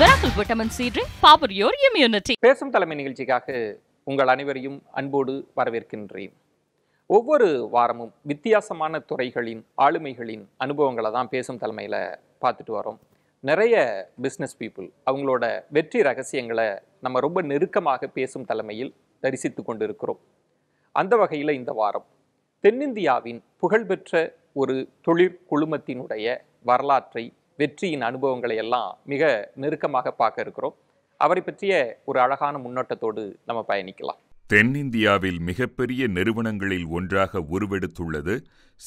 C பேசும் தலைமை நிகழ்ச்சிக்காக உங்கள் அனைவரையும் அன்போடு வரவேற்கின்றேன் ஒவ்வொரு வாரமும் வித்தியாசமான துறைகளின் ஆளுமைகளின் அனுபவங்களை தான் பேசும் தலைமையில் பார்த்துட்டு வரோம் நிறைய பிஸ்னஸ் பீப்புள் அவங்களோட வெற்றி ரகசியங்களை நம்ம ரொம்ப நெருக்கமாக பேசும் தலைமையில் தரிசித்து கொண்டிருக்கிறோம் அந்த வகையில் இந்த வாரம் தென்னிந்தியாவின் புகழ்பெற்ற ஒரு தொழிற்குழுமத்தினுடைய வரலாற்றை வெற்றியின் அனுபவங்களை எல்லாம் மிக நெருக்கமாக பார்க்க இருக்கிறோம் அவரை பற்றிய ஒரு அழகான முன்னோட்டத்தோடு நம்ம பயணிக்கலாம் தென்னிந்தியாவில் மிகப்பெரிய நிறுவனங்களில் ஒன்றாக உருவெடுத்துள்ளது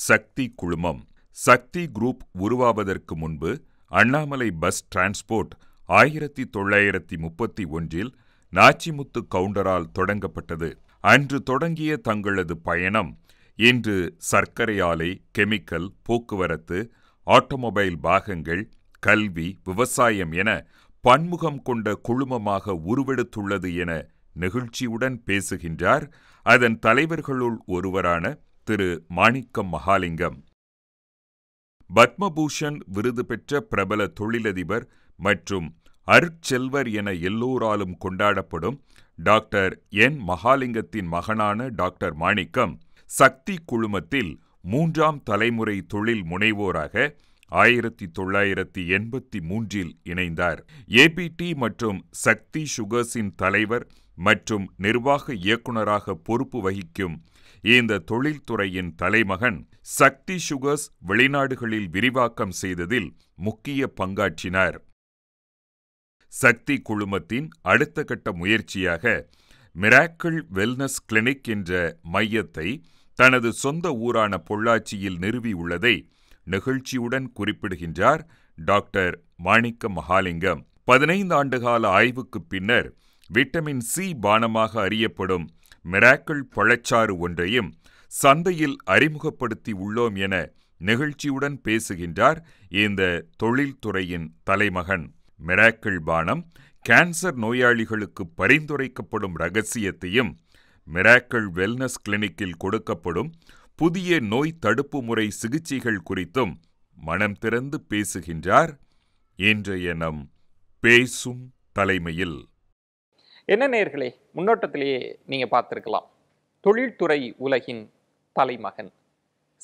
சக்தி குழுமம் சக்தி குரூப் உருவாவதற்கு முன்பு அண்ணாமலை பஸ் டிரான்ஸ்போர்ட் ஆயிரத்தி தொள்ளாயிரத்தி முப்பத்தி ஒன்றில் நாச்சிமுத்து கவுண்டரால் தொடங்கப்பட்டது அன்று தொடங்கிய தங்களது பயணம் இன்று சர்க்கரை ஆலை கெமிக்கல் போக்குவரத்து ஆட்டோமொபைல் பாகங்கள் கல்வி விவசாயம் என பன்முகம் கொண்ட குழுமமாக உருவெடுத்துள்ளது என நெகிழ்ச்சியுடன் பேசுகின்றார் அதன் தலைவர்களுள் ஒருவரான திரு மாணிக்கம் மகாலிங்கம் பத்மபூஷன் விருது பெற்ற பிரபல தொழிலதிபர் மற்றும் அருட்செல்வர் என எல்லோராலும் கொண்டாடப்படும் டாக்டர் என் மகாலிங்கத்தின் மகனான டாக்டர் மாணிக்கம் சக்தி குழுமத்தில் மூன்றாம் தலைமுறை தொழில் முனைவோராக ஆயிரத்தி தொள்ளாயிரத்தி எண்பத்தி மூன்றில் இணைந்தார் ஏபிடி மற்றும் சக்தி சுகர்ஸின் தலைவர் மற்றும் நிர்வாக இயக்குநராக பொறுப்பு வகிக்கும் இந்த தொழில்துறையின் தலைமகன் சக்தி சுகர்ஸ் வெளிநாடுகளில் விரிவாக்கம் செய்ததில் முக்கிய பங்காற்றினார் சக்தி குழுமத்தின் அடுத்த கட்ட முயற்சியாக மிராக்கிள் வெல்னஸ் கிளினிக் என்ற மையத்தை தனது சொந்த ஊரான பொள்ளாச்சியில் நிறுவியுள்ளதை நெகிழ்ச்சியுடன் குறிப்பிடுகின்றார் டாக்டர் மாணிக்க மகாலிங்கம் பதினைந்து ஆண்டுகால ஆய்வுக்கு பின்னர் விட்டமின் சி பானமாக அறியப்படும் மிராக்கிள் பழச்சாறு ஒன்றையும் சந்தையில் அறிமுகப்படுத்தி உள்ளோம் என நெகிழ்ச்சியுடன் பேசுகின்றார் இந்த தொழில்துறையின் தலைமகன் மிராக்கிள் பானம் கேன்சர் நோயாளிகளுக்கு பரிந்துரைக்கப்படும் ரகசியத்தையும் மிராக்கள் வெல்னஸ் கிளினிக்கில் கொடுக்கப்படும் புதிய நோய் தடுப்பு முறை சிகிச்சைகள் குறித்தும் மனம் திறந்து பேசுகின்றார் இன்றைய நம் பேசும் தலைமையில் என்ன நேர்களே முன்னோட்டத்திலேயே நீங்கள் பார்த்துருக்கலாம் தொழில்துறை உலகின் தலைமகன்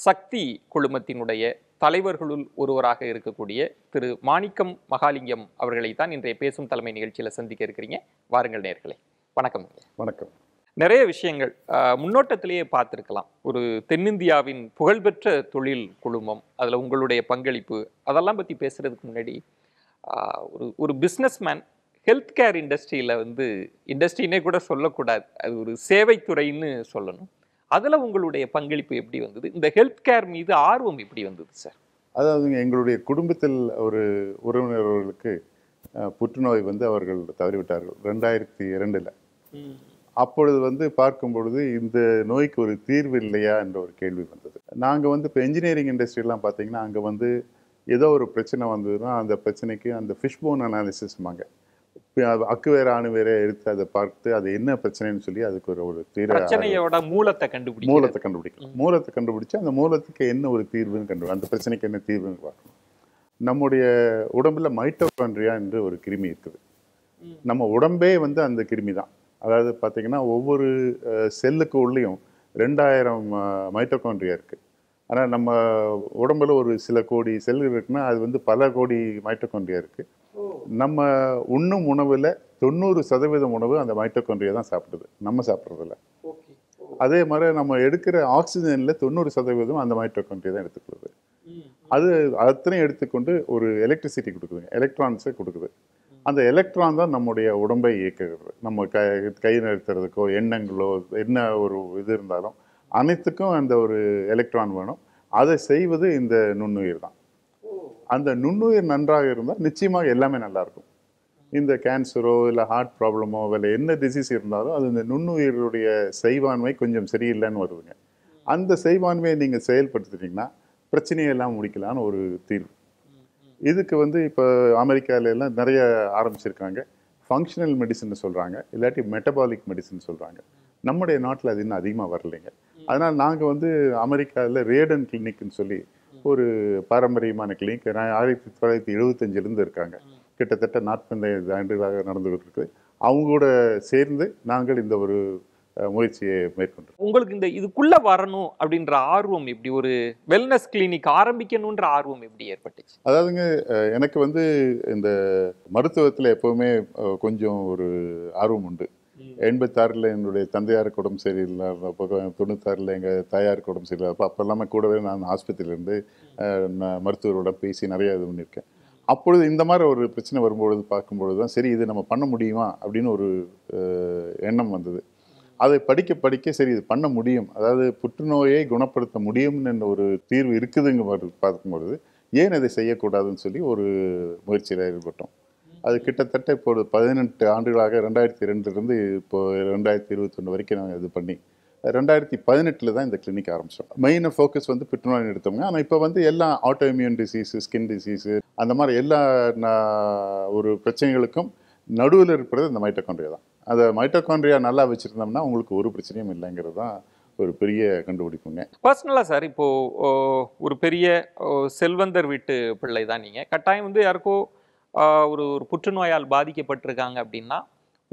சக்தி குழுமத்தினுடைய தலைவர்களுள் ஒருவராக இருக்கக்கூடிய திரு மாணிக்கம் மகாலிங்கம் அவர்களை தான் இன்றைய பேசும் தலைமை நிகழ்ச்சியில் சந்திக்க இருக்கிறீங்க வாருங்கள் நேர்களே வணக்கம் வணக்கம் நிறைய விஷயங்கள் முன்னோட்டத்திலேயே பார்த்துருக்கலாம் ஒரு தென்னிந்தியாவின் புகழ்பெற்ற தொழில் குழுமம் அதில் உங்களுடைய பங்களிப்பு அதெல்லாம் பற்றி பேசுகிறதுக்கு முன்னாடி ஒரு ஒரு பிஸ்னஸ்மேன் ஹெல்த் கேர் இண்டஸ்ட்ரியில் வந்து இண்டஸ்ட்ரினே கூட சொல்லக்கூடாது அது ஒரு சேவைத்துறைன்னு சொல்லணும் அதில் உங்களுடைய பங்களிப்பு எப்படி வந்தது இந்த ஹெல்த் கேர் மீது ஆர்வம் எப்படி வந்தது சார் அதாவது எங்களுடைய குடும்பத்தில் ஒரு உறவினர்களுக்கு புற்றுநோய் வந்து அவர்கள் தவறிவிட்டார்கள் ரெண்டாயிரத்தி இரண்டில் அப்பொழுது வந்து பார்க்கும் பொழுது இந்த நோய்க்கு ஒரு தீர்வு இல்லையா என்ற ஒரு கேள்வி வந்தது நாங்கள் வந்து இப்போ இன்ஜினியரிங் இண்டஸ்ட்ரியெலாம் பார்த்தீங்கன்னா அங்கே வந்து ஏதோ ஒரு பிரச்சனை வந்ததுன்னா அந்த பிரச்சனைக்கு அந்த ஃபிஷ் போன் அனாலிசிஸ்மாங்க அக்கு வேற அணு வேற எடுத்து அதை பார்த்து அது என்ன பிரச்சனைன்னு சொல்லி அதுக்கு ஒரு ஒரு தீர்வு பிரச்சனையோட மூலத்தை கண்டுபிடி மூலத்தை கண்டுபிடிக்கணும் மூலத்தை கண்டுபிடிச்சு அந்த மூலத்துக்கு என்ன ஒரு தீர்வுன்னு கண்டுபிடி அந்த பிரச்சனைக்கு என்ன தீர்வுன்னு பார்க்கணும் நம்முடைய உடம்புல மைட்டோகான்ட்ரியா என்று ஒரு கிருமி இருக்குது நம்ம உடம்பே வந்து அந்த கிருமி தான் அதாவது பார்த்திங்கன்னா ஒவ்வொரு செல்லுக்கு உள்ளேயும் ரெண்டாயிரம் மைட்டோகான்ட்ரியா இருக்குது ஆனால் நம்ம உடம்புல ஒரு சில கோடி செல்கள் இருக்குன்னா அது வந்து பல கோடி மைட்டோகான்ட்ரியா இருக்குது நம்ம உண்ணும் உணவில் தொண்ணூறு சதவீதம் உணவு அந்த மைட்டோகான்ட்ரியா தான் சாப்பிடுது நம்ம சாப்பிட்றதில்ல அதே மாதிரி நம்ம எடுக்கிற ஆக்சிஜனில் தொண்ணூறு சதவீதம் அந்த மைட்டோகான்ட்ரியா தான் எடுத்துக்கொள்ளுது அது அத்தனையும் எடுத்துக்கொண்டு ஒரு எலக்ட்ரிசிட்டி கொடுக்குதுங்க எலக்ட்ரான்ஸை கொடுக்குது அந்த எலக்ட்ரான் தான் நம்முடைய உடம்பை இயக்குகிறது நம்ம கை கை நிறுத்துறதுக்கோ எண்ணங்களோ என்ன ஒரு இது இருந்தாலும் அனைத்துக்கும் அந்த ஒரு எலக்ட்ரான் வேணும் அதை செய்வது இந்த நுண்ணுயிர் தான் அந்த நுண்ணுயிர் நன்றாக இருந்தால் நிச்சயமாக எல்லாமே நல்லாயிருக்கும் இந்த கேன்சரோ இல்லை ஹார்ட் ப்ராப்ளமோ இல்லை என்ன டிசீஸ் இருந்தாலும் அது இந்த நுண்ணுயிருடைய செய்வான்மை கொஞ்சம் சரியில்லைன்னு வருதுங்க அந்த செய்வான்மையை நீங்கள் செயல்படுத்துனீங்கன்னா பிரச்சனையெல்லாம் முடிக்கலான்னு ஒரு தீர்வு இதுக்கு வந்து இப்போ அமெரிக்காவில எல்லாம் நிறைய ஆரம்பிச்சிருக்காங்க ஃபங்க்ஷனல் மெடிசன் சொல்கிறாங்க இல்லாட்டி மெட்டபாலிக் மெடிசன் சொல்கிறாங்க நம்முடைய நாட்டில் அது இன்னும் அதிகமாக வரலைங்க அதனால் நாங்கள் வந்து அமெரிக்காவில் ரேடன் கிளினிக்னு சொல்லி ஒரு பாரம்பரியமான கிளினிக் ஆயிரத்தி தொள்ளாயிரத்தி எழுபத்தஞ்சிலேருந்து இருக்காங்க கிட்டத்தட்ட நாற்பத்தைந்து ஆண்டுகளாக நடந்துகிட்டு இருக்குது அவங்களோட சேர்ந்து நாங்கள் இந்த ஒரு முயற்சியை மேற்கொண்டு உங்களுக்கு இந்த இதுக்குள்ள வரணும் அப்படின்ற ஆர்வம் எப்படி ஒரு வெல்னஸ் கிளினிக் ஆரம்பிக்கணுன்ற ஆர்வம் எப்படி ஏற்பட்டுச்சு அதாவதுங்க எனக்கு வந்து இந்த மருத்துவத்தில் எப்போவுமே கொஞ்சம் ஒரு ஆர்வம் உண்டு எண்பத்தாறில் என்னுடைய தந்தையாருக்கு சரி சரியில்லை அப்போ தொண்ணூத்தாறில் எங்கள் தாயார் உடம்பு சரியில்லை அப்போ அப்போ எல்லாமே கூடவே நான் ஆஸ்பத்திரியிலேருந்து நான் மருத்துவரோட பேசி நிறையா இது பண்ணியிருக்கேன் அப்பொழுது இந்த மாதிரி ஒரு பிரச்சனை வரும்பொழுது பார்க்கும்பொழுது தான் சரி இது நம்ம பண்ண முடியுமா அப்படின்னு ஒரு எண்ணம் வந்தது அதை படிக்க படிக்க சரி இது பண்ண முடியும் அதாவது புற்றுநோயை குணப்படுத்த முடியும் என்ற ஒரு தீர்வு இருக்குதுங்க பார்க்கும்பொழுது ஏன் அதை செய்யக்கூடாதுன்னு சொல்லி ஒரு முயற்சியில் ஈடுபட்டோம் அது கிட்டத்தட்ட இப்போது பதினெட்டு ஆண்டுகளாக ரெண்டாயிரத்தி ரெண்டுலேருந்து இப்போ ரெண்டாயிரத்தி இருபத்தொன்று வரைக்கும் நாங்கள் இது பண்ணி ரெண்டாயிரத்தி பதினெட்டில் தான் இந்த கிளினிக் ஆரம்பித்தோம் மெயினாக ஃபோக்கஸ் வந்து புற்றுநோய் எடுத்தோங்க ஆனால் இப்போ வந்து எல்லா ஆட்டோஇம்யூன் டிசீஸு ஸ்கின் டிசீஸு அந்த மாதிரி எல்லா ஒரு பிரச்சனைகளுக்கும் நடுவில் இருக்கிறது இந்த மைட்டோகாண்ட்ரியா தான் அதை மைட்டோகான்ட்ரியா நல்லா வச்சுருந்தோம்னா உங்களுக்கு ஒரு பிரச்சனையும் இல்லைங்கிறது தான் ஒரு பெரிய கண்டுபிடிப்புங்க பர்சனலாக சார் இப்போது ஒரு பெரிய செல்வந்தர் வீட்டு பிள்ளை தான் நீங்கள் கட்டாயம் வந்து யாருக்கோ ஒரு ஒரு புற்றுநோயால் பாதிக்கப்பட்டிருக்காங்க அப்படின்னா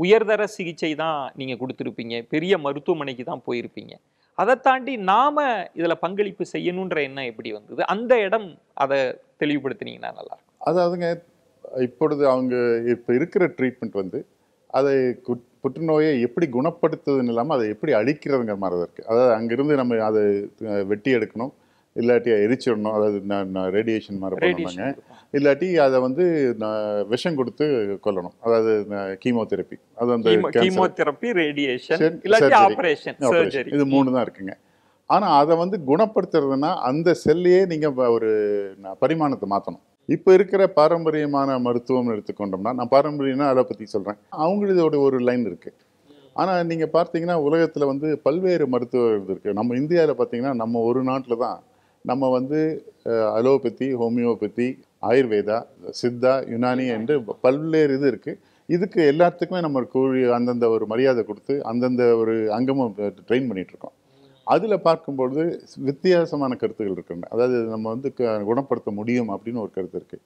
உயர்தர சிகிச்சை தான் நீங்கள் கொடுத்துருப்பீங்க பெரிய மருத்துவமனைக்கு தான் போயிருப்பீங்க அதை தாண்டி நாம் இதில் பங்களிப்பு செய்யணுன்ற எண்ணம் எப்படி வந்தது அந்த இடம் அதை தெளிவுபடுத்தினீங்கன்னா நல்லா அதாவதுங்க இப்பொழுது அவங்க இப்போ இருக்கிற ட்ரீட்மெண்ட் வந்து அதை புற்றுநோயை எப்படி குணப்படுத்துறதுன்னு இல்லாமல் அதை எப்படி அழிக்கிறதுங்கிற மாதிரி தான் இருக்குது அதாவது அங்கேருந்து நம்ம அதை வெட்டி எடுக்கணும் இல்லாட்டி எரிச்சிடணும் அதாவது ரேடியேஷன் மாதிரி பண்ணுவாங்க இல்லாட்டி அதை வந்து விஷம் கொடுத்து கொல்லணும் அதாவது தெரப்பி அது அந்த தெரப்பி ரேடியேஷன் இது மூணு தான் இருக்குங்க ஆனால் அதை வந்து குணப்படுத்துறதுன்னா அந்த செல்லையே நீங்கள் ஒரு பரிமாணத்தை மாற்றணும் இப்போ இருக்கிற பாரம்பரியமான மருத்துவம்னு எடுத்துக்கொண்டோம்னா நான் பாரம்பரியம்னா அதை பற்றி சொல்கிறேன் அவங்களோட ஒரு லைன் இருக்குது ஆனால் நீங்கள் பார்த்தீங்கன்னா உலகத்தில் வந்து பல்வேறு மருத்துவ இது இருக்குது நம்ம இந்தியாவில் பார்த்தீங்கன்னா நம்ம ஒரு நாட்டில் தான் நம்ம வந்து அலோபதி ஹோமியோபதி ஆயுர்வேதா சித்தா யுனானி என்று பல்வேறு இது இருக்குது இதுக்கு எல்லாத்துக்குமே நம்ம கூழி அந்தந்த ஒரு மரியாதை கொடுத்து அந்தந்த ஒரு அங்கமும் ட்ரெயின் பண்ணிகிட்ருக்கோம் அதில் பார்க்கும்பொழுது வித்தியாசமான கருத்துகள் இருக்குங்க அதாவது நம்ம வந்து குணப்படுத்த முடியும் அப்படின்னு ஒரு கருத்து இருக்குது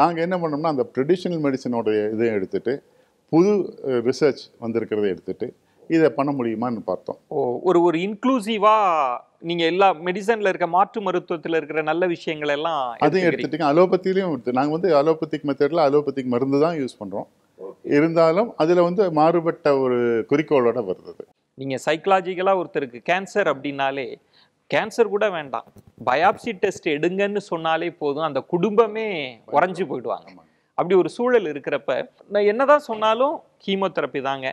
நாங்கள் என்ன பண்ணோம்னா அந்த ட்ரெடிஷ்னல் மெடிசனோடைய இதை எடுத்துகிட்டு புது ரிசர்ச் வந்திருக்கிறத எடுத்துகிட்டு இதை பண்ண முடியுமான்னு பார்த்தோம் ஓ ஒரு ஒரு இன்க்ளூசிவாக நீங்கள் எல்லா மெடிசனில் இருக்க மாற்று மருத்துவத்தில் இருக்கிற நல்ல விஷயங்கள் எல்லாம் அதையும் எடுத்துட்டீங்க அலோபத்திலையும் எடுத்து நாங்கள் வந்து அலோபத்திக் மெத்தடில் அலோபத்திக் மருந்து தான் யூஸ் பண்ணுறோம் இருந்தாலும் அதில் வந்து மாறுபட்ட ஒரு குறிக்கோளோட வருது நீங்கள் சைக்கலாஜிக்கலாக ஒருத்தருக்கு கேன்சர் அப்படின்னாலே கேன்சர் கூட வேண்டாம் பயாப்சி டெஸ்ட் எடுங்கன்னு சொன்னாலே போதும் அந்த குடும்பமே உறைஞ்சி போயிடுவாங்க அப்படி ஒரு சூழல் இருக்கிறப்ப நான் என்னதான் சொன்னாலும் கீமோதெரப்பி தாங்க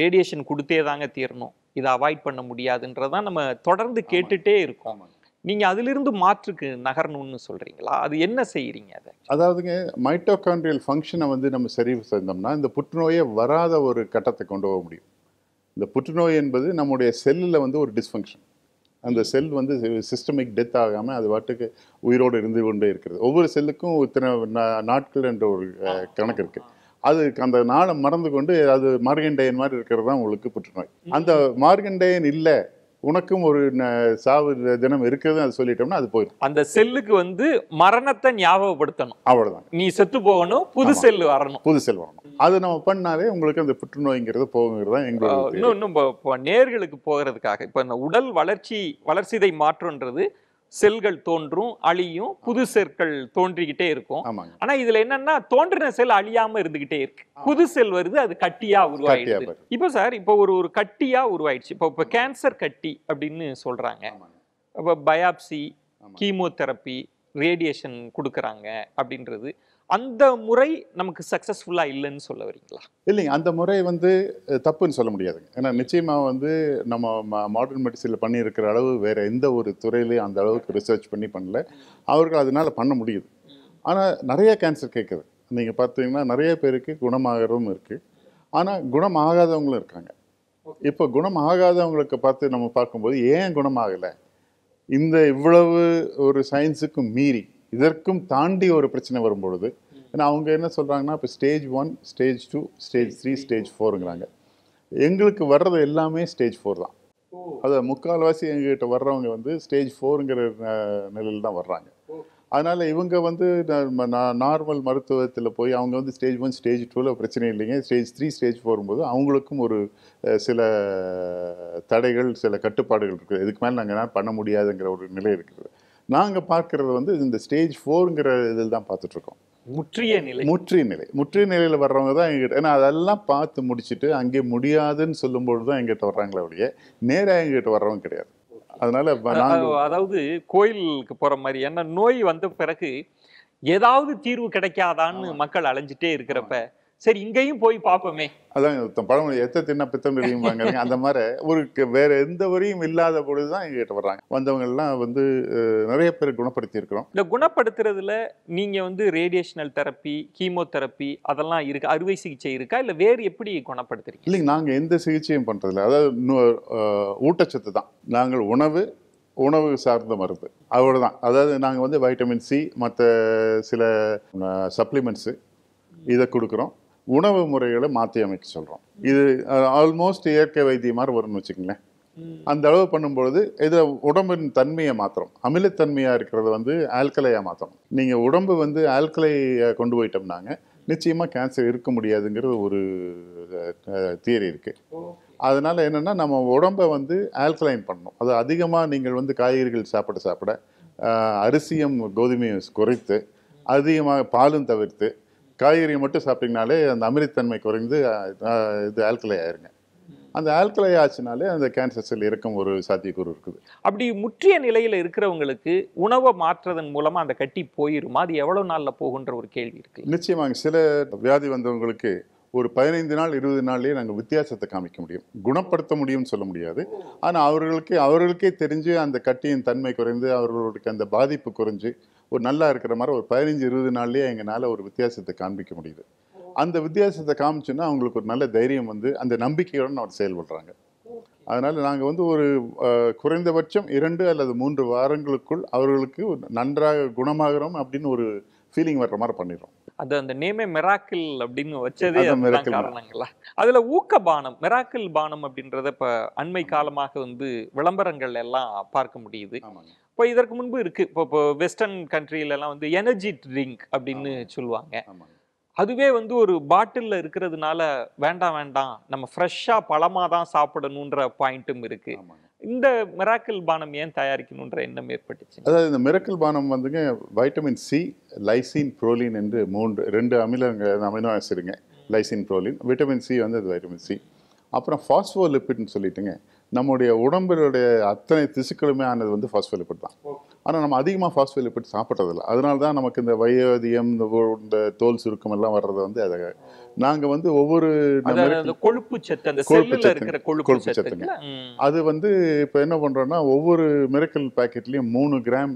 ரேடியேஷன் கொடுத்தே தாங்க தீரணும் இதை அவாய்ட் பண்ண முடியாதுன்றதான் நம்ம தொடர்ந்து கேட்டுட்டே இருக்கோம் நீங்க அதிலிருந்து மாற்றுக்கு நகரணும்னு சொல்றீங்களா அது என்ன செய்யறீங்க அதை அதாவதுங்க மைட்டோகான்ட்ரியல் ஃபங்க்ஷனை வந்து நம்ம சரி செய்தோம்னா இந்த புற்றுநோயை வராத ஒரு கட்டத்தை கொண்டு போக முடியும் இந்த புற்றுநோய் என்பது நம்முடைய செல்லில் வந்து ஒரு டிஸ்ஃபங்க்ஷன் அந்த செல் வந்து சிஸ்டமிக் டெத் ஆகாமல் அது வாட்டுக்கு உயிரோடு இருந்து கொண்டே இருக்கிறது ஒவ்வொரு செல்லுக்கும் இத்தனை நாட்கள் என்ற ஒரு கணக்கு இருக்குது அது அந்த நாளை மறந்து கொண்டு அது மார்கண்டேயன் மாதிரி இருக்கிறது தான் உங்களுக்கு புற்றுநோய் அந்த மார்கண்டேயன் இல்லை உனக்கும் ஒரு சாவு தினம் இருக்குது அது சொல்லிட்டோம்னா அது போயிடும் அந்த செல்லுக்கு வந்து மரணத்தை ஞாபகப்படுத்தணும் அவ்வளோதான் நீ செத்து போகணும் புது செல் வரணும் புது செல் வரணும் அது நம்ம பண்ணாலே உங்களுக்கு அந்த புற்றுநோய்ங்கிறது போகுங்கிறது தான் எங்களுக்கு இன்னும் இன்னும் நேர்களுக்கு போகிறதுக்காக இப்போ இந்த உடல் வளர்ச்சி வளர்ச்சிதை மாற்றம்ன்றது செல்கள் தோன்றும் அழியும் புது செற்கள் தோன்றிக்கிட்டே இருக்கும் ஆனா இதுல என்னன்னா தோன்றின செல் அழியாம இருந்துகிட்டே இருக்கு புது செல் வருது அது கட்டியா உருவாயிடுது இப்போ சார் இப்போ ஒரு ஒரு கட்டியா உருவாயிடுச்சு இப்போ இப்ப கேன்சர் கட்டி அப்படின்னு சொல்றாங்க இப்போ பயாப்சி கீமோதெரப்பி ரேடியேஷன் கொடுக்குறாங்க அப்படின்றது அந்த முறை நமக்கு சக்ஸஸ்ஃபுல்லாக இல்லைன்னு சொல்ல வரீங்களா இல்லைங்க அந்த முறை வந்து தப்புன்னு சொல்ல முடியாதுங்க ஏன்னா நிச்சயமாக வந்து நம்ம மாடர்ன் மெடிசனில் பண்ணியிருக்கிற அளவு வேறு எந்த ஒரு துறையிலையும் அந்த அளவுக்கு ரிசர்ச் பண்ணி பண்ணல அவர்கள் அதனால் பண்ண முடியுது ஆனால் நிறைய கேன்சர் கேட்குது நீங்கள் பார்த்தீங்கன்னா நிறைய பேருக்கு குணமாகறவும் இருக்குது ஆனால் குணம் ஆகாதவங்களும் இருக்காங்க இப்போ குணம் ஆகாதவங்களுக்கு பார்த்து நம்ம பார்க்கும்போது ஏன் குணமாகலை இந்த இவ்வளவு ஒரு சயின்ஸுக்கும் மீறி இதற்கும் தாண்டி ஒரு பிரச்சனை வரும்பொழுது ஏன்னா அவங்க என்ன சொல்கிறாங்கன்னா இப்போ stage one stage two stage three stage ஃபோருங்கிறாங்க எங்களுக்கு வர்றது எல்லாமே ஸ்டேஜ் ஃபோர் தான் அதை முக்கால்வாசி எங்ககிட்ட வர்றவங்க வந்து ஸ்டேஜ் ஃபோருங்கிற நிலையில் தான் வர்றாங்க அதனால் இவங்க வந்து நார்மல் மருத்துவத்தில் போய் அவங்க வந்து ஸ்டேஜ் ஒன் ஸ்டேஜ் டூவில் பிரச்சனை இல்லைங்க ஸ்டேஜ் த்ரீ ஸ்டேஜ் ஃபோர் போது அவங்களுக்கும் ஒரு சில தடைகள் சில கட்டுப்பாடுகள் இருக்குது இதுக்கு மேலே நாங்கள் என்ன பண்ண முடியாதுங்கிற ஒரு நிலை இருக்கிறது நாங்கள் பார்க்குறது வந்து இந்த ஸ்டேஜ் ஃபோருங்கிற இதில் தான் பார்த்துட்ருக்கோம் முற்றிய நிலை முற்றிய நிலை முற்றிய நிலையில் வர்றவங்க தான் எங்கிட்ட ஏன்னா அதெல்லாம் பார்த்து முடிச்சுட்டு அங்கே முடியாதுன்னு சொல்லும்போது தான் எங்கிட்ட வர்றாங்களே ஒழிய நேராக எங்கிட்ட வர்றவங்க கிடையாது அதனால அதாவது கோயிலுக்கு போகிற மாதிரி என்ன நோய் வந்த பிறகு ஏதாவது தீர்வு கிடைக்காதான்னு மக்கள் அலைஞ்சிட்டே இருக்கிறப்ப சரி இங்கேயும் போய் பார்ப்போமே அதான் பழமொழி எத்த தின்ன பித்தம் தெரியும்பாங்க அந்த மாதிரி ஒரு வேற எந்த வரியும் இல்லாத பொழுதுதான் எங்ககிட்ட வர்றாங்க வந்தவங்க எல்லாம் வந்து நிறைய பேர் குணப்படுத்தி இருக்கிறோம் இந்த குணப்படுத்துறதுல நீங்க வந்து ரேடியேஷனல் தெரப்பி கீமோதெரப்பி அதெல்லாம் இருக்கு அறுவை சிகிச்சை இருக்கா இல்ல வேறு எப்படி குணப்படுத்துறீங்க இல்லைங்க நாங்க எந்த சிகிச்சையும் பண்ணுறதில்ல அதாவது ஊட்டச்சத்து தான் நாங்கள் உணவு உணவு சார்ந்த மருந்து அவ்வளோதான் அதாவது நாங்கள் வந்து வைட்டமின் சி மற்ற சில சப்ளிமெண்ட்ஸு இதை கொடுக்குறோம் உணவு முறைகளை மாற்றி அமைக்க சொல்கிறோம் இது ஆல்மோஸ்ட் இயற்கை வைத்தியம் மாதிரி வரும்னு வச்சுக்கங்களேன் அந்த அளவு பண்ணும்பொழுது இதில் உடம்பின் தன்மையை மாத்திரம் அமிலத்தன்மையாக இருக்கிறத வந்து ஆல்கலையாக மாற்றணும் நீங்கள் உடம்பு வந்து ஆல்கலை கொண்டு போயிட்டோம்னாங்க நிச்சயமாக கேன்சர் இருக்க முடியாதுங்கிற ஒரு தியரி இருக்குது அதனால் என்னென்னா நம்ம உடம்பை வந்து ஆல்கலைன் பண்ணணும் அது அதிகமாக நீங்கள் வந்து காய்கறிகள் சாப்பிட சாப்பிட அரிசியும் கோதுமையும் குறைத்து அதிகமாக பாலும் தவிர்த்து காய்கறி மட்டும் சாப்பிட்டீங்கனாலே அந்த அமிர்தத்தன்மை குறைந்து இது ஆல்கலை ஆயிருங்க அந்த ஆல்கலை ஆச்சுனாலே அந்த கேன்சர் செல் இருக்கும் ஒரு சாத்தியக்கூறு இருக்குது அப்படி முற்றிய நிலையில் இருக்கிறவங்களுக்கு உணவை மாற்றுறதன் மூலமாக அந்த கட்டி போயிருமா அது எவ்வளோ நாளில் போகுன்ற ஒரு கேள்வி இருக்குது நிச்சயமாக சில வியாதி வந்தவங்களுக்கு ஒரு பதினைந்து நாள் இருபது நாள்லேயே நாங்கள் வித்தியாசத்தை காமிக்க முடியும் குணப்படுத்த முடியும்னு சொல்ல முடியாது ஆனால் அவர்களுக்கு அவர்களுக்கே தெரிஞ்சு அந்த கட்டியின் தன்மை குறைந்து அவர்களுக்கு அந்த பாதிப்பு குறைஞ்சு ஒரு நல்லா இருக்கிற மாதிரி ஒரு பதினஞ்சு இருபது நாள்லேயே எங்களால் ஒரு வித்தியாசத்தை காண்பிக்க முடியுது அந்த வித்தியாசத்தை காமிச்சோன்னா அவங்களுக்கு ஒரு நல்ல தைரியம் வந்து அந்த நம்பிக்கையுடன் அவர் செயல்படுறாங்க அதனால் நாங்கள் வந்து ஒரு குறைந்தபட்சம் இரண்டு அல்லது மூன்று வாரங்களுக்குள் அவர்களுக்கு நன்றாக குணமாகிறோம் அப்படின்னு ஒரு ஃபீலிங் வர்ற மாதிரி பண்ணிடுறோம் அது அந்த நேமே மெராக்கிள் அப்படின்னு வச்சதே காரணங்களா அதுல ஊக்க பானம் மெராக்கில் பானம் அப்படின்றத இப்ப அண்மை காலமாக வந்து விளம்பரங்கள் எல்லாம் பார்க்க முடியுது இப்போ இதற்கு முன்பு இருக்கு இப்போ இப்போ வெஸ்டர்ன் கண்ட்ரியிலலாம் வந்து எனர்ஜி ட்ரிங்க் அப்படின்னு சொல்லுவாங்க அதுவே வந்து ஒரு பாட்டிலில் இருக்கிறதுனால வேண்டாம் வேண்டாம் நம்ம ஃப்ரெஷ்ஷாக பழமாக தான் சாப்பிடணுன்ற பாயிண்ட்டும் இருக்கு இந்த மிராக்கிள் பானம் ஏன் தயாரிக்கணுன்ற எண்ணம் ஏற்பட்டுச்சு அதாவது இந்த மிராக்கிள் பானம் வந்துங்க வைட்டமின் சி லைசின் புரோலின் என்று மூன்று ரெண்டு அமிலங்கள் அமினோ ஆசிடுங்க லைசின் புரோலின் விட்டமின் சி வந்து அது வைட்டமின் சி அப்புறம் ஃபாஸ்போலிபிட்னு சொல்லிட்டுங்க நம்முடைய உடம்பினுடைய அத்தனை திசுக்களுமே ஆனது வந்து ஃபாஸ்பேலிபிட் தான் ஆனால் நம்ம அதிகமாக ஃபாஸ்பேலிபிட் சாப்பிட்றதில்ல அதனால தான் நமக்கு இந்த வயோதியம் இந்த தோல் சுருக்கம் எல்லாம் வர்றது வந்து அதை நாங்கள் வந்து ஒவ்வொரு கொழுப்பு சத்து கொழுப்பு சத்து கொழுப்பு சத்துங்க அது வந்து இப்போ என்ன பண்ணுறோன்னா ஒவ்வொரு மிரக்கல் பேக்கெட்லேயும் மூணு கிராம்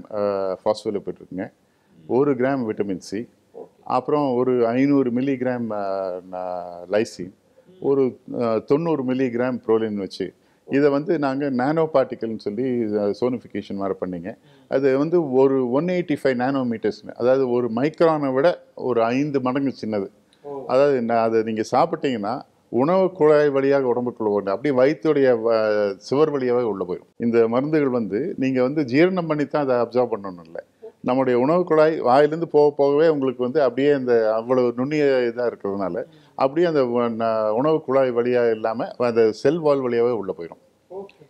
ஃபாஸ்பேலிபிட் இருக்குங்க ஒரு கிராம் விட்டமின் சி அப்புறம் ஒரு ஐநூறு மில்லிகிராம் லைசின் ஒரு தொண்ணூறு மில்லிகிராம் புரோலின் வச்சு இதை வந்து நாங்கள் நானோ பார்ட்டிக்கல்னு சொல்லி சோனிஃபிகேஷன் வேறு பண்ணிங்க அது வந்து ஒரு ஒன் எயிட்டி ஃபைவ் நானோ மீட்டர்ஸ்னு அதாவது ஒரு மைக்ரானை விட ஒரு ஐந்து மடங்கு சின்னது அதாவது அதை நீங்கள் சாப்பிட்டீங்கன்னா உணவு குழாய் வழியாக உடம்புக்குள்ள போகணும் அப்படியே வயிற்றுடைய சுவர் வழியாகவே உள்ளே போயிடும் இந்த மருந்துகள் வந்து நீங்கள் வந்து ஜீரணம் பண்ணி தான் அதை அப்சர்வ் பண்ணணும் இல்லை நம்முடைய உணவு குழாய் வாயிலேருந்து போக போகவே உங்களுக்கு வந்து அப்படியே இந்த அவ்வளோ நுண்ணிய இதாக இருக்கிறதுனால அப்படியே அந்த உணவு குழாய் வழியாக இல்லாமல் அந்த செல் வால் வழியாகவே உள்ளே போயிடும்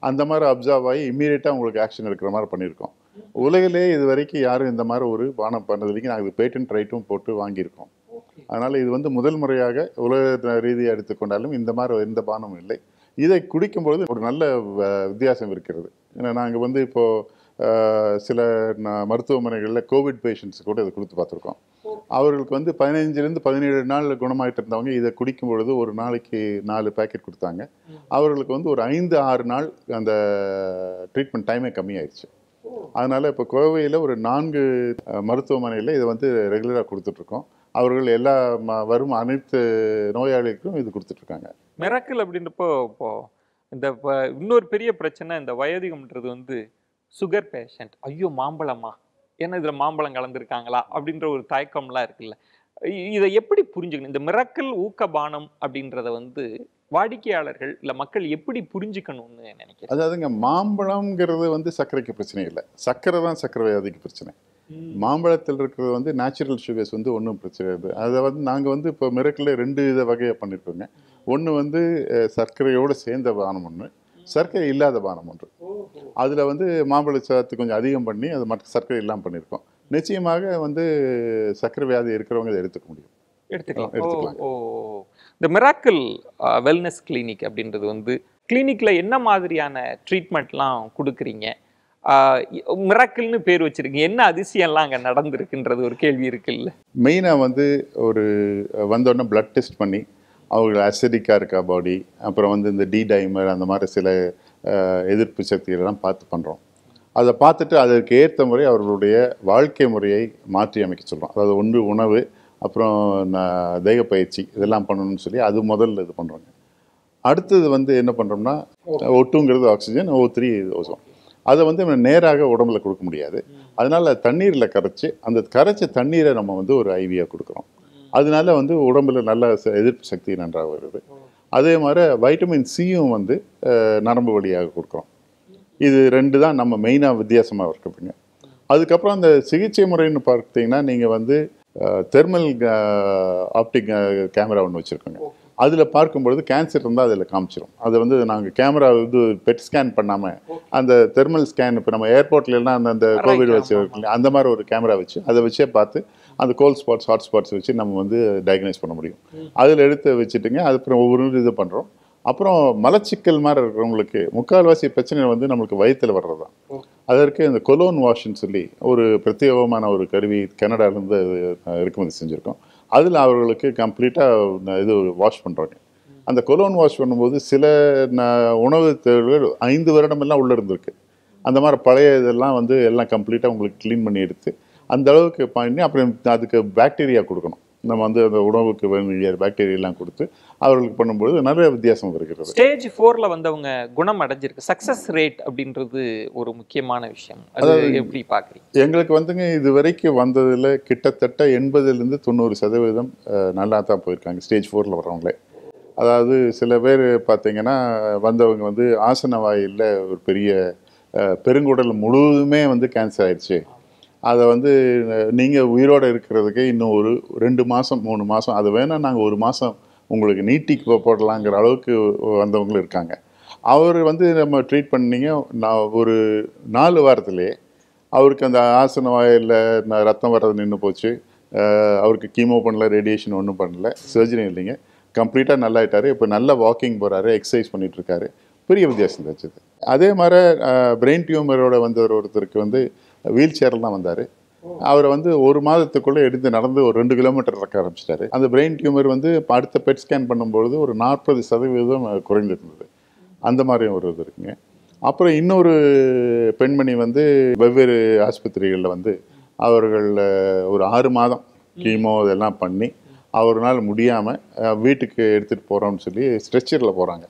அந்த மாதிரி அப்சர்வ் ஆகி இம்மீடியட்டாக உங்களுக்கு ஆக்ஷன் எடுக்கிற மாதிரி பண்ணியிருக்கோம் உலகிலே இது வரைக்கும் யாரும் இந்த மாதிரி ஒரு பானம் பண்ணது வரைக்கும் நாங்கள் பேட்டன் ரைட்டும் போட்டு வாங்கியிருக்கோம் அதனால் இது வந்து முதல் முறையாக உலக ரீதியாக எடுத்துக்கொண்டாலும் இந்த மாதிரி எந்த பானமும் இல்லை இதை குடிக்கும்பொழுது ஒரு நல்ல வித்தியாசம் இருக்கிறது ஏன்னா நாங்கள் வந்து இப்போது சில மருத்துவமனைகளில் கோவிட் பேஷண்ட்ஸ் கூட இதை கொடுத்து பார்த்துருக்கோம் அவர்களுக்கு வந்து பதினைஞ்சிலேருந்து பதினேழு நாளில் குணமாயிட்டு இருந்தவங்க இதை குடிக்கும் பொழுது ஒரு நாளைக்கு நாலு பேக்கெட் கொடுத்தாங்க அவர்களுக்கு வந்து ஒரு ஐந்து ஆறு நாள் அந்த ட்ரீட்மெண்ட் டைமே கம்மியாயிடுச்சு அதனால் இப்போ கோவையில் ஒரு நான்கு மருத்துவமனையில் இதை வந்து ரெகுலராக கொடுத்துட்ருக்கோம் அவர்கள் எல்லா வரும் அனைத்து நோயாளிகளுக்கும் இது கொடுத்துட்ருக்காங்க மிராக்கிள் அப்படின்றப்போ இப்போது இந்த இன்னொரு பெரிய பிரச்சனை இந்த வயோதிகம்ன்றது வந்து சுகர் பேஷண்ட் ஐயோ மாம்பழமா ஏன்னா இதில் மாம்பழம் கலந்துருக்காங்களா அப்படின்ற ஒரு தயக்கம்லாம் இருக்குல்ல இதை எப்படி புரிஞ்சுக்கணும் இந்த மிரக்கல் ஊக்கபானம் அப்படின்றத வந்து வாடிக்கையாளர்கள் இல்லை மக்கள் எப்படி புரிஞ்சுக்கணும்னு நினைக்கிறேன் அதாவதுங்க மாம்பழங்கிறது வந்து சர்க்கரைக்கு பிரச்சனை இல்லை சர்க்கரை தான் சர்க்கரை வியாதிக்கு பிரச்சனை மாம்பழத்தில் இருக்கிறது வந்து நேச்சுரல் சுகர்ஸ் வந்து ஒன்றும் பிரச்சனை இல்லை அதை வந்து நாங்கள் வந்து இப்போ மிரக்கல்ல ரெண்டு இதை வகையை பண்ணியிருக்கோங்க ஒன்று வந்து சர்க்கரையோடு சேர்ந்த பானம் ஒன்று சர்க்கரை இல்லாத பானம் ஒன்று அதில் வந்து மாம்பழ சத்து கொஞ்சம் அதிகம் பண்ணி அது மற்ற சர்க்கரை இல்லாமல் பண்ணியிருக்கோம் நிச்சயமாக வந்து சர்க்கரை வியாதி இருக்கிறவங்க இதை எடுத்துக்க முடியும் எடுத்துக்கலாம் எடுத்துக்கலாம் இந்த மிராக்கிள் வெல்னஸ் கிளினிக் அப்படின்றது வந்து கிளினிக்கில் என்ன மாதிரியான ட்ரீட்மெண்ட்லாம் கொடுக்குறீங்க மிராக்கிள்னு பேர் வச்சுருக்கீங்க என்ன அதிசயம்லாம் அங்கே நடந்திருக்குன்றது ஒரு கேள்வி இருக்குல்ல மெயினாக வந்து ஒரு வந்தோடனே பிளட் டெஸ்ட் பண்ணி அவர்கள் அசிடிக்காக இருக்கா பாடி அப்புறம் வந்து இந்த டி டைமர் அந்த மாதிரி சில எதிர்ப்பு சக்திகளெல்லாம் பார்த்து பண்ணுறோம் அதை பார்த்துட்டு அதற்கு ஏற்ற முறை அவர்களுடைய வாழ்க்கை முறையை மாற்றி அமைக்க சொல்கிறோம் அதாவது ஒன்று உணவு அப்புறம் தேக பயிற்சி இதெல்லாம் பண்ணணும்னு சொல்லி அது முதல்ல இது பண்ணுறோங்க அடுத்தது வந்து என்ன பண்ணுறோம்னா ஒட்டுங்கிறது ஆக்சிஜன் ஓ த்ரீ ஓசம் அதை வந்து நம்ம நேராக உடம்புல கொடுக்க முடியாது அதனால் தண்ணீரில் கரைச்சி அந்த கரைச்ச தண்ணீரை நம்ம வந்து ஒரு ஐவியாக கொடுக்குறோம் அதனால வந்து உடம்புல நல்ல எதிர்ப்பு சக்தி நன்றாக வருது அதே மாதிரி வைட்டமின் சியும் வந்து நரம்பு வழியாக கொடுக்குறோம் இது ரெண்டு தான் நம்ம மெயினாக வித்தியாசமாக இருக்குதுங்க அதுக்கப்புறம் அந்த சிகிச்சை முறைன்னு பார்த்தீங்கன்னா நீங்கள் வந்து தெர்மல் ஆப்டிக் கேமரா ஒன்று வச்சுருக்கோங்க அதில் பார்க்கும்பொழுது கேன்சர் இருந்தால் அதில் காமிச்சிடும் அது வந்து நாங்கள் கேமரா இது பெட் ஸ்கேன் பண்ணாமல் அந்த தெர்மல் ஸ்கேன் இப்போ நம்ம ஏர்போர்ட்லாம் அந்த அந்த கோவிட் வச்சு அந்த மாதிரி ஒரு கேமரா வச்சு அதை வச்சே பார்த்து அந்த கோல்ட் ஸ்பாட்ஸ் ஹாட் ஸ்பாட்ஸ் வச்சு நம்ம வந்து டயக்னைஸ் பண்ண முடியும் அதில் எடுத்து வச்சுட்டுங்க அது அப்புறம் ஒவ்வொரு இது பண்ணுறோம் அப்புறம் மலச்சிக்கல் மாதிரி இருக்கிறவங்களுக்கு முக்கால்வாசி பிரச்சனை வந்து நம்மளுக்கு வயிற்றில் வர்றது தான் அதற்கு இந்த கொலோன் வாஷ்ன்னு சொல்லி ஒரு பிரத்யேகமான ஒரு கருவி கனடாலேருந்து இறக்குமதி செஞ்சுருக்கோம் அதில் அவர்களுக்கு கம்ப்ளீட்டாக இது வாஷ் பண்ணுறாங்க அந்த கொலோன் வாஷ் பண்ணும்போது சில ந உணவு தேவைகள் ஐந்து வருடமெல்லாம் உள்ளே இருந்திருக்கு அந்த மாதிரி பழைய இதெல்லாம் வந்து எல்லாம் கம்ப்ளீட்டாக உங்களுக்கு க்ளீன் பண்ணி எடுத்து அந்த அளவுக்கு பண்ணி அப்புறம் அதுக்கு பாக்டீரியா கொடுக்கணும் நம்ம வந்து அந்த உணவுக்கு வேண்டிய பாக்டீரியெல்லாம் கொடுத்து அவர்களுக்கு பண்ணும்போது நிறைய வித்தியாசம் வருகிறது ஸ்டேஜ் ஃபோரில் வந்தவங்க குணம் அடைஞ்சிருக்கு சக்ஸஸ் ரேட் அப்படின்றது ஒரு முக்கியமான விஷயம் அதாவது எப்படி பார்க்குறீங்க எங்களுக்கு வந்துங்க இது வரைக்கும் வந்ததில் கிட்டத்தட்ட எண்பதுலேருந்து தொண்ணூறு சதவீதம் நல்லா தான் போயிருக்காங்க ஸ்டேஜ் ஃபோரில் வர்றவங்களே அதாவது சில பேர் பார்த்தீங்கன்னா வந்தவங்க வந்து ஆசன வாயில் ஒரு பெரிய பெருங்குடல் முழுவதுமே வந்து கேன்சர் ஆயிடுச்சு அதை வந்து நீங்கள் உயிரோடு இருக்கிறதுக்கு இன்னும் ஒரு ரெண்டு மாதம் மூணு மாதம் அது வேணால் நாங்கள் ஒரு மாதம் உங்களுக்கு நீட்டிக்கு போடலாங்கிற அளவுக்கு வந்தவங்களும் இருக்காங்க அவர் வந்து நம்ம ட்ரீட் பண்ணிங்க நான் ஒரு நாலு வாரத்திலே அவருக்கு அந்த ஆசன வாயில் ரத்தம் வர்றது நின்று போச்சு அவருக்கு கீமோ பண்ணல ரேடியேஷன் ஒன்றும் பண்ணல சர்ஜரி இல்லைங்க கம்ப்ளீட்டாக நல்லாயிட்டார் இப்போ நல்லா வாக்கிங் போகிறாரு எக்ஸசைஸ் பண்ணிகிட்ருக்காரு பெரிய வித்தியாசம் தெரிஞ்சது அதே மாதிரி பிரெயின் டியூமரோட வந்தவர் ஒருத்தருக்கு வந்து வீல் சேரில் தான் வந்தார் அவர் வந்து ஒரு மாதத்துக்குள்ளே எடுத்து நடந்து ஒரு ரெண்டு கிலோமீட்டர் இறக்க ஆரம்பிச்சிட்டாரு அந்த பிரெயின் டியூமர் வந்து அடுத்த பெட் ஸ்கேன் பண்ணும்பொழுது ஒரு நாற்பது சதவீதம் குறைந்திருந்தது அந்த மாதிரி ஒரு இது இருக்குங்க அப்புறம் இன்னொரு பெண்மணி வந்து வெவ்வேறு ஆஸ்பத்திரிகளில் வந்து அவர்கள் ஒரு ஆறு மாதம் கீமோ இதெல்லாம் பண்ணி அவரால் முடியாமல் வீட்டுக்கு எடுத்துகிட்டு போகிறோம்னு சொல்லி ஸ்ட்ரெச்சரில் போகிறாங்க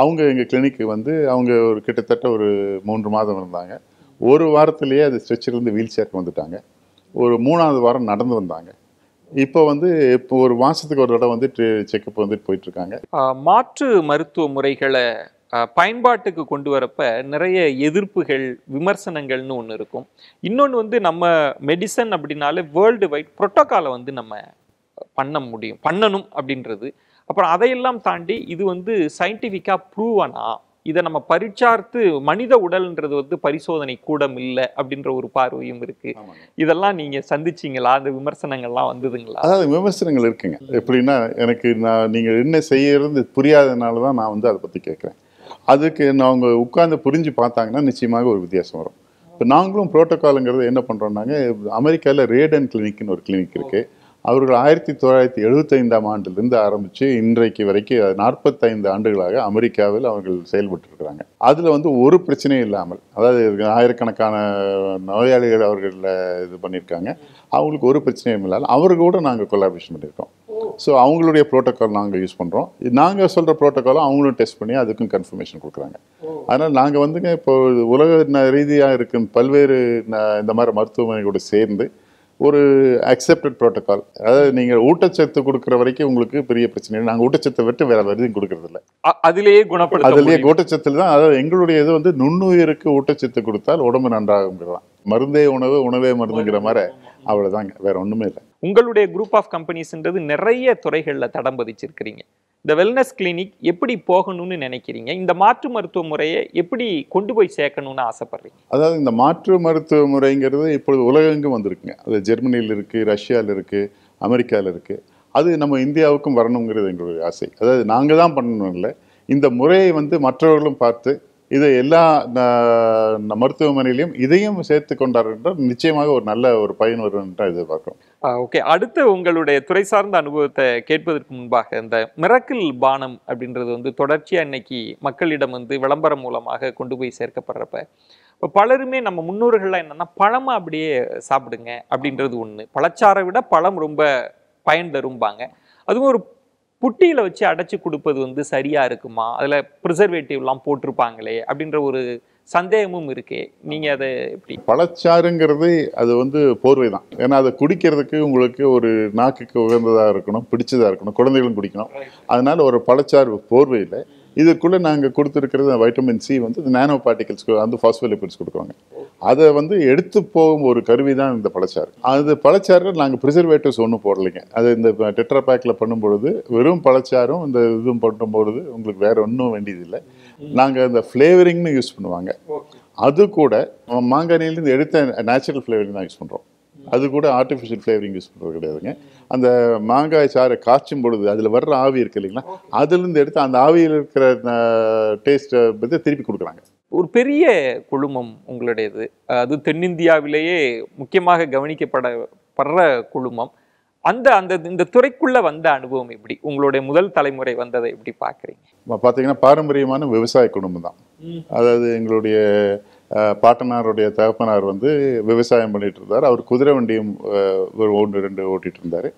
அவங்க எங்கள் கிளினிக்கு வந்து அவங்க ஒரு கிட்டத்தட்ட ஒரு மூன்று மாதம் இருந்தாங்க ஒரு வாரத்திலேயே அது ஸ்ட்ரெச்சர்லேருந்து வீல் சேருக்கு வந்துட்டாங்க ஒரு மூணாவது வாரம் நடந்து வந்தாங்க இப்போ வந்து இப்போ ஒரு மாதத்துக்கு ஒரு தடவை வந்து செக்கப் வந்து போயிட்டுருக்காங்க மாற்று மருத்துவ முறைகளை பயன்பாட்டுக்கு கொண்டு வரப்ப நிறைய எதிர்ப்புகள் விமர்சனங்கள்னு ஒன்று இருக்கும் இன்னொன்று வந்து நம்ம மெடிசன் அப்படின்னாலே வேர்ல்டு வைட் ப்ரோட்டோக்காலை வந்து நம்ம பண்ண முடியும் பண்ணணும் அப்படின்றது அப்புறம் அதையெல்லாம் தாண்டி இது வந்து சயின்டிஃபிக்காக ப்ரூவ் ஆனால் இதை நம்ம பரிச்சார்த்து மனித உடல்ன்றது வந்து பரிசோதனை கூடம் இல்லை அப்படின்ற ஒரு பார்வையும் இருக்கு இதெல்லாம் நீங்க சந்திச்சீங்களா அந்த விமர்சனங்கள்லாம் வந்ததுங்களா அதாவது விமர்சனங்கள் இருக்குங்க எப்படின்னா எனக்கு நான் நீங்க என்ன செய்யறது புரியாததுனால தான் நான் வந்து அதை பத்தி கேட்குறேன் அதுக்கு நான் அவங்க உட்கார்ந்து புரிஞ்சு பார்த்தாங்கன்னா நிச்சயமாக ஒரு வித்தியாசம் வரும் இப்போ நாங்களும் புரோட்டோகாலுங்கிறது என்ன பண்ணுறோம்னாங்க அமெரிக்காவில் ரேடன் கிளினிக்னு ஒரு கிளினிக் இருக்குது அவர்கள் ஆயிரத்தி தொள்ளாயிரத்தி எழுபத்தைந்தாம் ஆண்டிலிருந்து ஆரம்பித்து இன்றைக்கு வரைக்கும் நாற்பத்தைந்து ஆண்டுகளாக அமெரிக்காவில் அவர்கள் செயல்பட்டுருக்கிறாங்க அதில் வந்து ஒரு பிரச்சனையும் இல்லாமல் அதாவது ஆயிரக்கணக்கான நோயாளிகள் அவர்களில் இது பண்ணியிருக்காங்க அவங்களுக்கு ஒரு பிரச்சனையும் இல்லாமல் கூட நாங்கள் கொலாபரேஷன் பண்ணியிருக்கோம் ஸோ அவங்களுடைய ப்ரோட்டோக்கால் நாங்கள் யூஸ் பண்ணுறோம் நாங்கள் சொல்கிற ப்ரோட்டோக்காலும் அவங்களும் டெஸ்ட் பண்ணி அதுக்கும் கன்ஃபர்மேஷன் கொடுக்குறாங்க அதனால் நாங்கள் வந்துங்க இப்போ உலக ரீதியாக இருக்கும் பல்வேறு இந்த மாதிரி மருத்துவமனைகளோடு சேர்ந்து ஒரு அக்செப்டட் ப்ரோட்டோக்கால் அதாவது நீங்கள் ஊட்டச்சத்து கொடுக்குற வரைக்கும் உங்களுக்கு பெரிய பிரச்சனை நாங்கள் ஊட்டச்சத்தை விட்டு வேற எதுவும் கொடுக்கறதில்ல அதிலேயே குணப்படுத்த அதிலேயே ஊட்டச்சத்தில் தான் அதாவது எங்களுடைய இது வந்து நுண்ணுயிருக்கு ஊட்டச்சத்து கொடுத்தால் உடம்பு நன்றாகும் மருந்தே உணவு உணவே மருந்துங்கிற மாதிரி அவ்வளோதாங்க வேற ஒன்றுமே இல்லை உங்களுடைய குரூப் ஆஃப் கம்பெனிஸ்ன்றது நிறைய துறைகளில் தடம் பதிச்சிருக்கிறீங்க இந்த வெல்னஸ் கிளினிக் எப்படி போகணும்னு நினைக்கிறீங்க இந்த மாற்று மருத்துவ முறையை எப்படி கொண்டு போய் சேர்க்கணும்னு ஆசைப்படுறீங்க அதாவது இந்த மாற்று மருத்துவ முறைங்கிறது இப்பொழுது உலகெங்கும் வந்திருக்குங்க அது ஜெர்மனியில் இருக்குது ரஷ்யாவில் இருக்குது அமெரிக்காவில் இருக்குது அது நம்ம இந்தியாவுக்கும் வரணுங்கிறது எங்களுடைய ஆசை அதாவது நாங்கள் தான் பண்ணணும் இல்லை இந்த முறையை வந்து மற்றவர்களும் பார்த்து இது எல்லா மருத்துவமனையிலையும் இதையும் சேர்த்து கொண்டார் என்றால் நிச்சயமாக ஒரு நல்ல ஒரு பயன் வரும் என்று எதிர்பார்க்கிறோம் ஓகே அடுத்த உங்களுடைய துறை சார்ந்த அனுபவத்தை கேட்பதற்கு முன்பாக இந்த மிரக்கில் பானம் அப்படின்றது வந்து தொடர்ச்சியாக இன்னைக்கு மக்களிடம் வந்து விளம்பரம் மூலமாக கொண்டு போய் சேர்க்கப்படுறப்ப இப்போ பலருமே நம்ம முன்னோர்கள்லாம் என்னென்னா பழமாக அப்படியே சாப்பிடுங்க அப்படின்றது ஒன்று பழச்சாரை விட பழம் ரொம்ப பயன் தரும்பாங்க அதுவும் ஒரு புட்டியில் வச்சு அடைச்சி கொடுப்பது வந்து சரியாக இருக்குமா அதில் ப்ரிசர்வேட்டிவ்லாம் போட்டிருப்பாங்களே அப்படின்ற ஒரு சந்தேகமும் இருக்கே நீங்கள் அதை எப்படி பழச்சாறுங்கிறது அது வந்து போர்வை தான் ஏன்னா அதை குடிக்கிறதுக்கு உங்களுக்கு ஒரு நாக்குக்கு உகந்ததாக இருக்கணும் பிடிச்சதாக இருக்கணும் குழந்தைகளும் குடிக்கணும் அதனால் ஒரு பழச்சாறு போர்வையில் இதுக்குள்ளே நாங்கள் கொடுத்துருக்கிறது வைட்டமின் சி வந்து நானோ பார்ட்டிகல்ஸ் வந்து ஃபாஸ்ஃபோலிபிட்ஸ் கொடுக்குவாங்க அதை வந்து எடுத்து போகும் ஒரு கருவி தான் இந்த பழச்சாறு அது பழச்சாறு நாங்கள் ப்ரிசர்வேட்டிவ்ஸ் ஒன்றும் போடலைங்க அது இந்த டெட்ரா பேக்கில் பண்ணும்பொழுது வெறும் பழச்சாரும் இந்த இதுவும் பண்ணும்பொழுது உங்களுக்கு வேறு ஒன்றும் வேண்டியதில்லை நாங்கள் இந்த ஃப்ளேவரிங்னு யூஸ் பண்ணுவாங்க அது கூட மாங்கனியிலேருந்து எடுத்த நேச்சுரல் ஃப்ளேவரிங் தான் யூஸ் பண்ணுறோம் அது கூட ஆர்டிஃபிஷியல் ஃப்ளேவரிங் யூஸ் பண்ணுறது கிடையாதுங்க அந்த மாங்காய் சாறை காய்ச்சும் பொழுது அதில் வர்ற ஆவி இருக்கு இல்லைங்களா அதுலேருந்து எடுத்து அந்த ஆவியில் இருக்கிற டேஸ்ட்டை பற்றி திருப்பி கொடுக்குறாங்க ஒரு பெரிய குழுமம் உங்களுடையது அது தென்னிந்தியாவிலேயே முக்கியமாக கவனிக்கப்பட படுற குழுமம் அந்த அந்த இந்த துறைக்குள்ள வந்த அனுபவம் எப்படி உங்களுடைய முதல் தலைமுறை வந்ததை எப்படி பார்க்குறீங்க பார்த்தீங்கன்னா பாரம்பரியமான விவசாய குடும்பம் தான் அதாவது எங்களுடைய பாட்டனாருடைய தகப்பனார் வந்து விவசாயம் பண்ணிட்டு இருந்தார் அவர் குதிரை வண்டியும் ஒரு ஒன்று ரெண்டு ஓட்டிட்டு இருந்தார்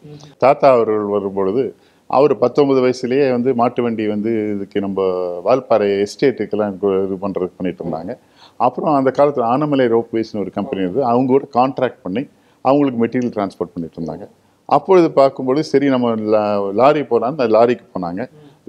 தாத்தா அவர்கள் வரும்பொழுது அவர் பத்தொன்பது வயசுலேயே வந்து மாட்டு வண்டி வந்து இதுக்கு நம்ம வால்பாறை எஸ்டேட்டுக்கெல்லாம் இது பண்ணுறது பண்ணிட்டு இருந்தாங்க அப்புறம் அந்த காலத்தில் ஆனமலை ரோப்வேஸ்னு ஒரு கம்பெனி இருந்தது அவங்க கூட கான்ட்ராக்ட் பண்ணி அவங்களுக்கு மெட்டீரியல் டிரான்ஸ்போர்ட் பண்ணிட்டு இருந்தாங்க அப்பொழுது பார்க்கும்பொழுது சரி நம்ம லாரி போகலான்னு லாரிக்கு போனாங்க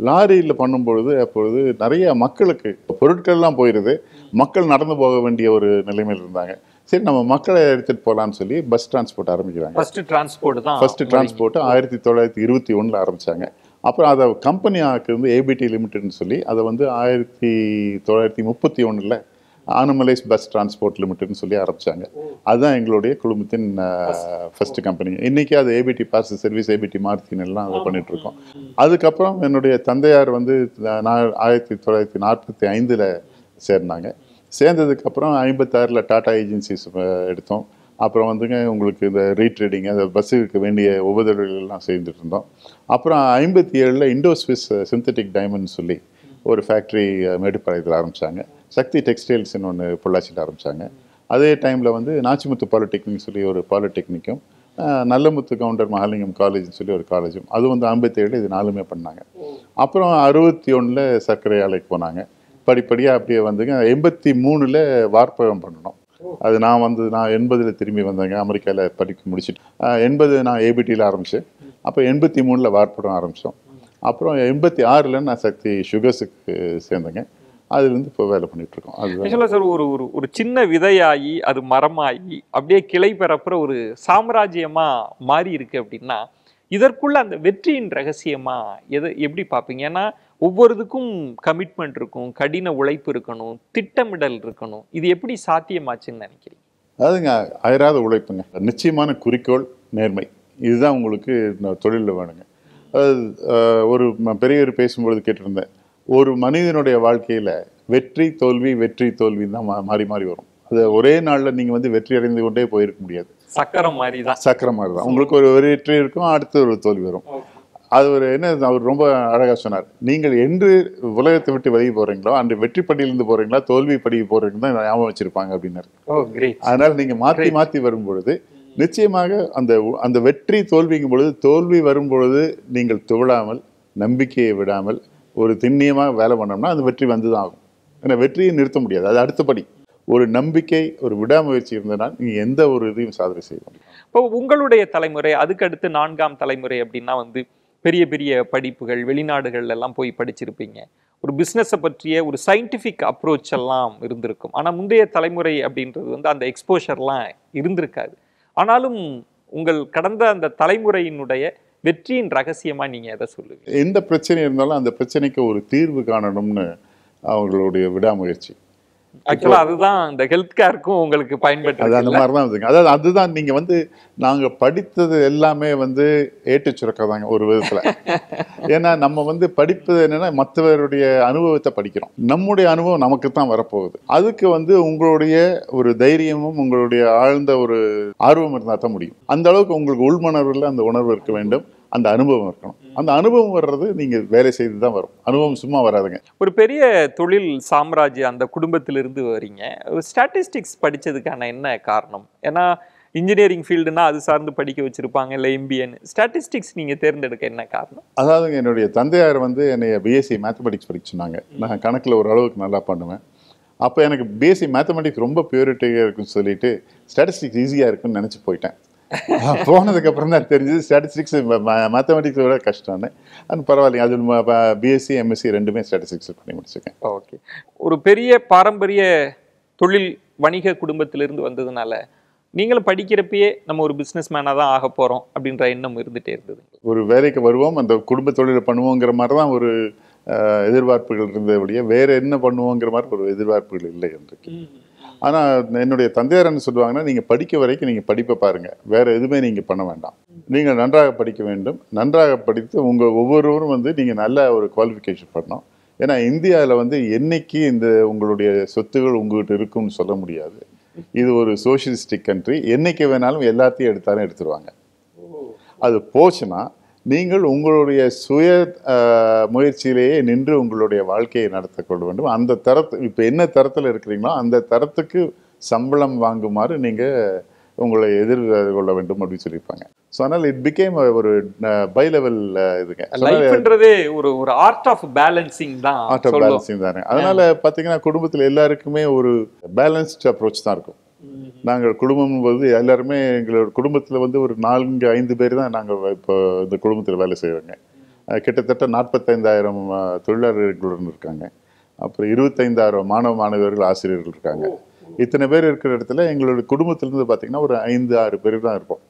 லாரியில் பண்ணும்பொழுது அப்பொழுது நிறைய மக்களுக்கு பொருட்கள்லாம் போயிடுது மக்கள் நடந்து போக வேண்டிய ஒரு நிலைமையில் இருந்தாங்க சரி நம்ம மக்களை எடுத்துகிட்டு போகலான்னு சொல்லி பஸ் டிரான்ஸ்போர்ட் ஆரம்பிக்கிறாங்க ஃபஸ்ட்டு டிரான்ஸ்போர்ட் தான் ஃபஸ்ட்டு டிரான்ஸ்போர்ட் ஆயிரத்தி தொள்ளாயிரத்தி இருபத்தி ஒன்றில் ஆரம்பித்தாங்க அப்புறம் அதை கம்பெனி ஆக்கு வந்து ஏபிடி லிமிடெட்னு சொல்லி அதை வந்து ஆயிரத்தி தொள்ளாயிரத்தி முப்பத்தி ஒன்றில் ஆனமலைஸ் பஸ் டிரான்ஸ்போர்ட் லிமிடெட்னு சொல்லி ஆரம்பித்தாங்க அதுதான் எங்களுடைய குழுமத்தின் ஃபஸ்ட்டு கம்பெனி இன்றைக்கி அது ABT parcel service ABT Martin எல்லாம் அதை பண்ணிகிட்ருக்கோம் அதுக்கப்புறம் என்னுடைய தந்தையார் வந்து நான் ஆயிரத்தி தொள்ளாயிரத்தி நாற்பத்தி ஐந்தில் சேர்ந்தாங்க சேர்ந்ததுக்கப்புறம் ஐம்பத்தாறில் டாடா ஏஜென்சிஸ் எடுத்தோம் அப்புறம் வந்துங்க உங்களுக்கு இந்த ரீட்ரேடிங் அந்த பஸ்ஸுக்கு வேண்டிய உபதவிகள்லாம் செய்துட்டு இருந்தோம் அப்புறம் ஐம்பத்தி ஏழில் இண்டோ ஸ்விஸ் சிந்தட்டிக் டைமண்ட் சொல்லி ஒரு ஃபேக்ட்ரி மேடுப்பாளையத்தில் ஆரம்பித்தாங்க சக்தி டெக்ஸ்டைல்ஸ்னு ஒன்று பொள்ளாச்சியில் ஆரம்பித்தாங்க அதே டைமில் வந்து நாச்சிமுத்து பாலிடெக்னிக் சொல்லி ஒரு பாலிடெக்னிக்கும் நல்லமுத்து கவுண்டர் மகாலிங்கம் காலேஜ்னு சொல்லி ஒரு காலேஜும் அது வந்து ஐம்பத்தேழு இது நாலுமே பண்ணாங்க அப்புறம் அறுபத்தி ஒன்றில் சர்க்கரை ஆலைக்கு போனாங்க படிப்படியாக அப்படியே வந்துங்க எண்பத்தி மூணில் வார்ப்பகம் பண்ணணும் அது நான் வந்து நான் எண்பதில் திரும்பி வந்தேங்க அமெரிக்காவில் படிக்க முடிச்சுட்டு எண்பது நான் ஏபிடியில் ஆரம்பித்தேன் அப்போ எண்பத்தி மூணில் வார்ப்படம் ஆரம்பித்தோம் அப்புறம் எண்பத்தி ஆறில் நான் சக்தி சுகர்ஸுக்கு சேர்ந்தேங்க அதுலேருந்து இப்போ வேலை பண்ணிகிட்ருக்கோம் அது சார் ஒரு ஒரு ஒரு சின்ன விதையாகி அது மரமாகி அப்படியே கிளை பெறப்புற ஒரு சாம்ராஜ்யமாக மாறி இருக்கு அப்படின்னா இதற்குள்ள அந்த வெற்றியின் ரகசியமாக எது எப்படி பார்ப்பீங்க ஏன்னா ஒவ்வொருதுக்கும் கமிட்மெண்ட் இருக்கும் கடின உழைப்பு இருக்கணும் திட்டமிடல் இருக்கணும் இது எப்படி சாத்தியமாச்சுன்னு நினைக்கிறீங்க அதுங்க அயராத உழைப்புங்க நிச்சயமான குறிக்கோள் நேர்மை இதுதான் உங்களுக்கு தொழிலில் வேணுங்க அதாவது ஒரு பெரியவர் பேசும்பொழுது கேட்டிருந்தேன் ஒரு மனிதனுடைய வாழ்க்கையில் வெற்றி தோல்வி வெற்றி தோல்வி தான் மாறி மாறி வரும் அது ஒரே நாளில் நீங்கள் வந்து வெற்றி அடைந்து கொண்டே போயிருக்க முடியாது சக்கரம் மாதிரி தான் சக்கரம் மாதிரி தான் உங்களுக்கு ஒரு வெற்றி இருக்கும் அடுத்து ஒரு தோல்வி வரும் அது ஒரு என்ன அவர் ரொம்ப அழகாக சொன்னார் நீங்கள் என்று உலகத்தை விட்டு வெளியே போகிறீங்களோ அன்று வெற்றி படியிலிருந்து போகிறீங்களா தோல்வி படி போகிறீங்கன்னு தான் ஞாபகம் வச்சுருப்பாங்க அப்படின்னாரு அதனால் நீங்கள் மாற்றி மாற்றி வரும்பொழுது நிச்சயமாக அந்த அந்த வெற்றி தோல்விங்கும் பொழுது தோல்வி வரும் பொழுது நீங்கள் துவிழாமல் நம்பிக்கையை விடாமல் ஒரு திண்ணியமாக வேலை பண்ணோம்னா அந்த வெற்றி வந்து தான் ஆகும் ஏன்னா வெற்றியை நிறுத்த முடியாது அது அடுத்தபடி ஒரு நம்பிக்கை ஒரு விடாமுயற்சி இருந்தனால் நீங்கள் எந்த ஒரு இதையும் சாதனை செய்வோம் இப்போ உங்களுடைய தலைமுறை அதுக்கடுத்து நான்காம் தலைமுறை அப்படின்னா வந்து பெரிய பெரிய படிப்புகள் வெளிநாடுகள் எல்லாம் போய் படிச்சிருப்பீங்க ஒரு பிஸ்னஸை பற்றிய ஒரு சயின்டிஃபிக் அப்ரோச் எல்லாம் இருந்திருக்கும் ஆனால் முந்தைய தலைமுறை அப்படின்றது வந்து அந்த எக்ஸ்போஷர்லாம் இருந்திருக்காது ஆனாலும் உங்கள் கடந்த அந்த தலைமுறையினுடைய வெற்றியின் ரகசியமாக நீங்கள் எதை சொல்லுவீங்க எந்த பிரச்சனை இருந்தாலும் அந்த பிரச்சனைக்கு ஒரு தீர்வு காணணும்னு அவர்களுடைய விடாமுயற்சி ஆக்சுவலாக அதுதான் இந்த ஹெல்த் கேருக்கும் உங்களுக்கு பயன்பட்டு அந்த மாதிரி தான் இருக்குங்க அதாவது அதுதான் நீங்கள் வந்து நாங்கள் படித்தது எல்லாமே வந்து ஏட்டு சுரக்க தாங்க ஒரு விதத்தில் ஏன்னா நம்ம வந்து படிப்பது என்னென்னா மற்றவருடைய அனுபவத்தை படிக்கிறோம் நம்முடைய அனுபவம் நமக்கு தான் வரப்போகுது அதுக்கு வந்து உங்களுடைய ஒரு தைரியமும் உங்களுடைய ஆழ்ந்த ஒரு ஆர்வம் இருந்தால் தான் முடியும் அந்த அளவுக்கு உங்களுக்கு உள்மணர்வில் அந்த உணர்வு இருக்க வேண்டும் அந்த அனுபவம் இருக்கணும் அந்த அனுபவம் வர்றது நீங்கள் வேலை செய்து தான் வரும் அனுபவம் சும்மா வராதுங்க ஒரு பெரிய தொழில் சாம்ராஜ்யம் அந்த குடும்பத்திலிருந்து வரீங்க ஸ்டாட்டிஸ்டிக்ஸ் படித்ததுக்கான என்ன காரணம் ஏன்னா இன்ஜினியரிங் ஃபீல்டுனா அது சார்ந்து படிக்க வச்சுருப்பாங்க இல்லை எம்பிஎன் ஸ்டாட்டிஸ்டிக்ஸ் நீங்கள் தேர்ந்தெடுக்க என்ன காரணம் அதாவது என்னுடைய தந்தையார் வந்து என்னை பிஎஸ்சி மேத்தமெட்டிக்ஸ் படிக்க சொன்னாங்க நான் கணக்கில் ஓரளவுக்கு நல்லா பண்ணுவேன் அப்போ எனக்கு பிஎஸ்சி மேத்தமெட்டிக்ஸ் ரொம்ப பியூரிட்டியாக இருக்குன்னு சொல்லிட்டு ஸ்டாட்டிஸ்டிக்ஸ் ஈஸியாக இருக்குன்னு நினச்சி போயிட்டேன் போனதுக்கப்புறம் தான் தெரிஞ்சது ஸ்டாட்டிஸ்டிக்ஸ் மேத்தமெட்டிக்ஸ் விட கஷ்டம்னு அது பரவாயில்லைங்க அது பிஎஸ்சி எம்எஸ்சி ரெண்டுமே ஸ்டாட்டிஸ்டிக்ஸ் பண்ணி முடிச்சிருக்கேன் ஓகே ஒரு பெரிய பாரம்பரிய தொழில் வணிக குடும்பத்திலிருந்து வந்ததுனால நீங்களும் படிக்கிறப்பயே நம்ம ஒரு பிஸ்னஸ் மேனாக தான் ஆக போகிறோம் அப்படின்ற எண்ணம் இருந்துகிட்டே இருந்தது ஒரு வேலைக்கு வருவோம் அந்த குடும்ப தொழிலை பண்ணுவோங்கிற மாதிரி தான் ஒரு எதிர்பார்ப்புகள் இருந்தபடியே வேறு என்ன பண்ணுவோங்கிற மாதிரி ஒரு எதிர்பார்ப்புகள் இல்லை என்று ஆனால் என்னுடைய தந்தையார் என்ன சொல்லுவாங்கன்னா நீங்கள் படிக்க வரைக்கும் நீங்கள் படிப்பை பாருங்கள் வேறு எதுவுமே நீங்கள் பண்ண வேண்டாம் நீங்கள் நன்றாக படிக்க வேண்டும் நன்றாக படித்து உங்கள் ஒவ்வொருவரும் வந்து நீங்கள் நல்ல ஒரு குவாலிஃபிகேஷன் பண்ணோம் ஏன்னா இந்தியாவில் வந்து என்னைக்கு இந்த உங்களுடைய சொத்துகள் உங்கள்கிட்ட இருக்கும்னு சொல்ல முடியாது இது ஒரு சோஷியலிஸ்டிக் கண்ட்ரி என்னைக்கு வேணாலும் எல்லாத்தையும் எடுத்தாலும் எடுத்துருவாங்க அது போச்சுன்னா நீங்கள் உங்களுடைய சுய முயற்சியிலேயே நின்று உங்களுடைய வாழ்க்கையை நடத்தக்கொள்ள வேண்டும் அந்த தரத்து இப்போ என்ன தரத்தில் இருக்கிறீங்களோ அந்த தரத்துக்கு சம்பளம் வாங்குமாறு நீங்கள் உங்களை எதிர்கொள்ள வேண்டும் அப்படின்னு சொல்லியிருப்பாங்க ஸோ அதனால் இட் பிகேம் ஒரு பை லெவல் இதுங்க லைஃப்ன்றதே ஒரு ஒரு ஆர்ட் ஆஃப் பேலன்சிங் தான் ஆர்ட் ஆஃப் பேலன்சிங் தானே அதனால் பார்த்தீங்கன்னா குடும்பத்தில் எல்லாருக்குமே ஒரு பேலன்ஸ்ட் அப்ரோச் தான் இருக்கும் நாங்கள் குடும்பம் வந்து எல்லாருமே எங்களோட குடும்பத்தில் வந்து ஒரு நான்கு ஐந்து பேர் தான் நாங்கள் இப்போ இந்த குடும்பத்தில் வேலை செய்கிறோங்க கிட்டத்தட்ட நாற்பத்தைந்தாயிரம் தொழிலாளர்களுடன் இருக்காங்க அப்புறம் இருபத்தைந்தாயிரம் மாணவ மாணவர்கள் ஆசிரியர்கள் இருக்காங்க இத்தனை பேர் இருக்கிற இடத்துல எங்களோட குடும்பத்திலேருந்து பார்த்தீங்கன்னா ஒரு ஐந்து ஆறு பேர் தான் இருப்போம்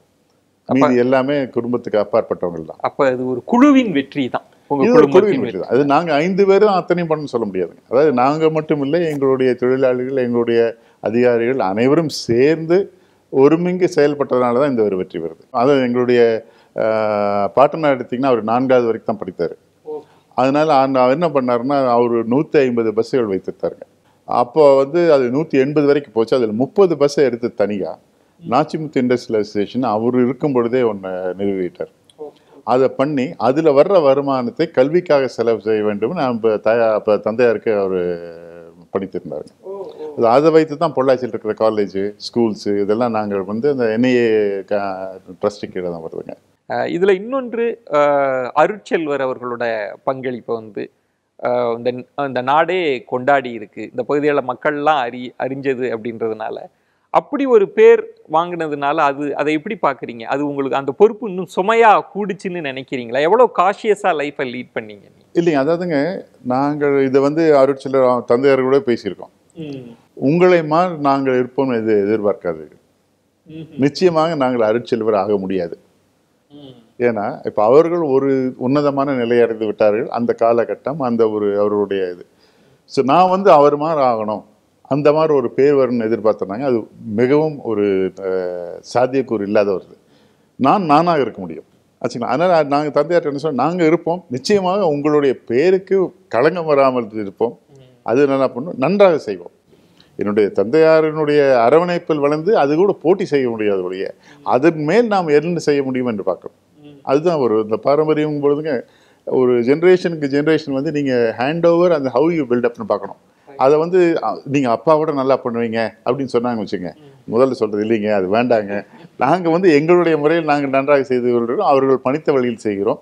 மீதி எல்லாமே குடும்பத்துக்கு அப்பாற்பட்டவங்க தான் அப்போ இது ஒரு குழுவின் வெற்றி தான் அது நாங்கள் ஐந்து பேரும் அத்தனையும் பண்ண சொல்ல முடியாதுங்க அதாவது நாங்கள் மட்டும் இல்லை எங்களுடைய தொழிலாளிகள் எங்களுடைய அதிகாரிகள் அனைவரும் சேர்ந்து ஒருமிங்கு செயல்பட்டதுனால தான் இந்த ஒரு வெற்றி வருது அது எங்களுடைய பாட்டனார் எடுத்திங்கன்னா அவர் நான்காவது வரைக்கும் தான் படித்தார் அதனால் அவர் என்ன பண்ணாருன்னா அவர் நூற்றி ஐம்பது பஸ்ஸுகள் வைத்திருத்தாருங்க அப்போ வந்து அது நூற்றி எண்பது வரைக்கும் போச்சு அதில் முப்பது பஸ்ஸை எடுத்து தனியாக நாச்சிமுத்து இண்டஸ்ட்ரியலைசேஷன் அவர் இருக்கும் பொழுதே ஒன்று நிறுவிட்டார் அதை பண்ணி அதில் வர்ற வருமானத்தை கல்விக்காக செலவு செய்ய வேண்டும் இப்போ தயா இப்போ தந்தையாருக்கு அவர் படித்திருந்தார் அதை வைத்து தான் பொள்ளாச்சியில் இருக்கிற காலேஜ் ஸ்கூல்ஸு இதெல்லாம் நாங்கள் வந்து அந்த என்ஐஏ ட்ரஸ்ட்டு கீழே தான் வருதுங்க இதில் இன்னொன்று அருட்செல்வர் அவர்களோட பங்களிப்பை வந்து இந்த நாடே கொண்டாடி இருக்குது இந்த பகுதியில் மக்கள்லாம் அறி அறிஞ்சது அப்படின்றதுனால அப்படி ஒரு பேர் வாங்கினதுனால அது அதை எப்படி பார்க்குறீங்க அது உங்களுக்கு அந்த பொறுப்பு இன்னும் சுமையாக கூடுச்சுன்னு நினைக்கிறீங்களா எவ்வளோ காஷியஸாக லைஃப்பை லீட் பண்ணீங்க இல்லைங்க அதாவதுங்க நாங்கள் இதை வந்து அருட்சிலர் தந்தையார் கூட பேசியிருக்கோம் உங்களை மாதிரி நாங்கள் இருப்போம் இது எதிர்பார்க்காது நிச்சயமாக நாங்கள் அருட்செல்வர் ஆக முடியாது ஏன்னா இப்போ அவர்கள் ஒரு உன்னதமான நிலையடைந்து விட்டார்கள் அந்த காலகட்டம் அந்த ஒரு அவர்களுடைய இது ஸோ நான் வந்து அவர் மாதிரி ஆகணும் அந்த மாதிரி ஒரு பேர் வரும்னு எதிர்பார்த்துருந்தாங்க அது மிகவும் ஒரு சாத்தியக்கூறு இல்லாத வருது நான் நானாக இருக்க முடியும் ஆச்சுங்களா அதனால் நாங்கள் தந்தையார் என்ன சொன்னால் நாங்கள் இருப்போம் நிச்சயமாக உங்களுடைய பேருக்கு களங்கம் வராமல் இருப்போம் அது நல்லா பண்ணும் நன்றாக செய்வோம் என்னுடைய தந்தையாரினுடைய அரவணைப்பில் வளர்ந்து அது கூட போட்டி செய்ய முடியாது உடைய அதன் மேல் நாம் என்ன செய்ய முடியும் என்று பார்க்கணும் அதுதான் ஒரு இந்த பாரம்பரியம் பொழுதுங்க ஒரு ஜென்ரேஷனுக்கு ஜென்ரேஷன் வந்து நீங்கள் ஹேண்ட் ஓவர் அந்த ஹவு யூ பில்டப்னு பார்க்கணும் அதை வந்து நீங்கள் அப்பாவோட நல்லா பண்ணுவீங்க அப்படின்னு சொன்னாங்க வச்சுங்க முதல்ல சொல்கிறது இல்லைங்க அது வேண்டாங்க நாங்கள் வந்து எங்களுடைய முறையில் நாங்கள் நன்றாக செய்து கொள்கிறோம் அவர்கள் பணித்த வழியில் செய்கிறோம்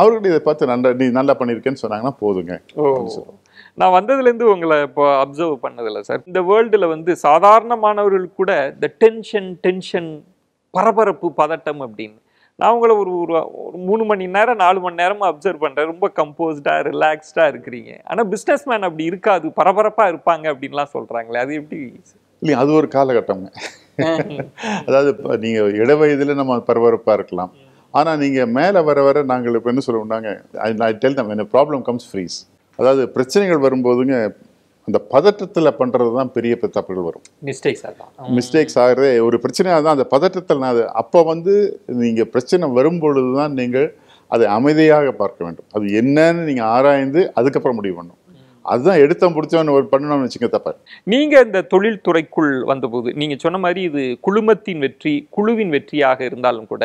அவர்கள் இதை பார்த்து நன்றா நீ நல்லா பண்ணியிருக்கேன்னு சொன்னாங்கன்னா போதுங்க நான் வந்ததுலேருந்து உங்களை இப்போ அப்சர்வ் பண்ணதில்லை சார் இந்த வேர்ல்டில் வந்து சாதாரணமானவர்கள் கூட இந்த டென்ஷன் டென்ஷன் பரபரப்பு பதட்டம் அப்படின்னு நான் உங்களை ஒரு ஒரு மூணு மணி நேரம் நாலு மணி நேரமும் அப்சர்வ் பண்ணுறேன் ரொம்ப கம்போஸ்டாக ரிலாக்ஸ்டாக இருக்கிறீங்க ஆனால் பிஸ்னஸ் மேன் அப்படி இருக்காது பரபரப்பாக இருப்பாங்க அப்படின்லாம் சொல்கிறாங்களே அது எப்படி இல்லை அது ஒரு காலகட்டம் அதாவது நீங்கள் இட வயதில் நம்ம பரபரப்பாக இருக்கலாம் ஆனால் நீங்கள் மேலே வர வர நாங்கள் இப்போ என்ன சொல்லுவோம் என்ன ப்ராப்ளம் கம்ஸ் ஃப்ரீஸ் அதாவது பிரச்சனைகள் வரும்போதுங்க இந்த பதற்றத்தில் பண்ணுறது தான் பெரிய தப்புகள் வரும் மிஸ்டேக்ஸ் ஆகும் மிஸ்டேக்ஸ் ஆகிறது ஒரு பிரச்சனையாக தான் அந்த பதற்றத்தில் நான் அது அப்போ வந்து நீங்கள் பிரச்சனை வரும் பொழுது தான் நீங்கள் அதை அமைதியாக பார்க்க வேண்டும் அது என்னன்னு நீங்கள் ஆராய்ந்து அதுக்கப்புறம் முடிவு பண்ணும் அதுதான் எடுத்த பிடிச்சவன் ஒரு பண்ணணும்னு வச்சுக்க தப்ப நீங்க இந்த தொழில்துறைக்குள் வந்தபோது நீங்க சொன்ன மாதிரி இது குழுமத்தின் வெற்றி குழுவின் வெற்றியாக இருந்தாலும் கூட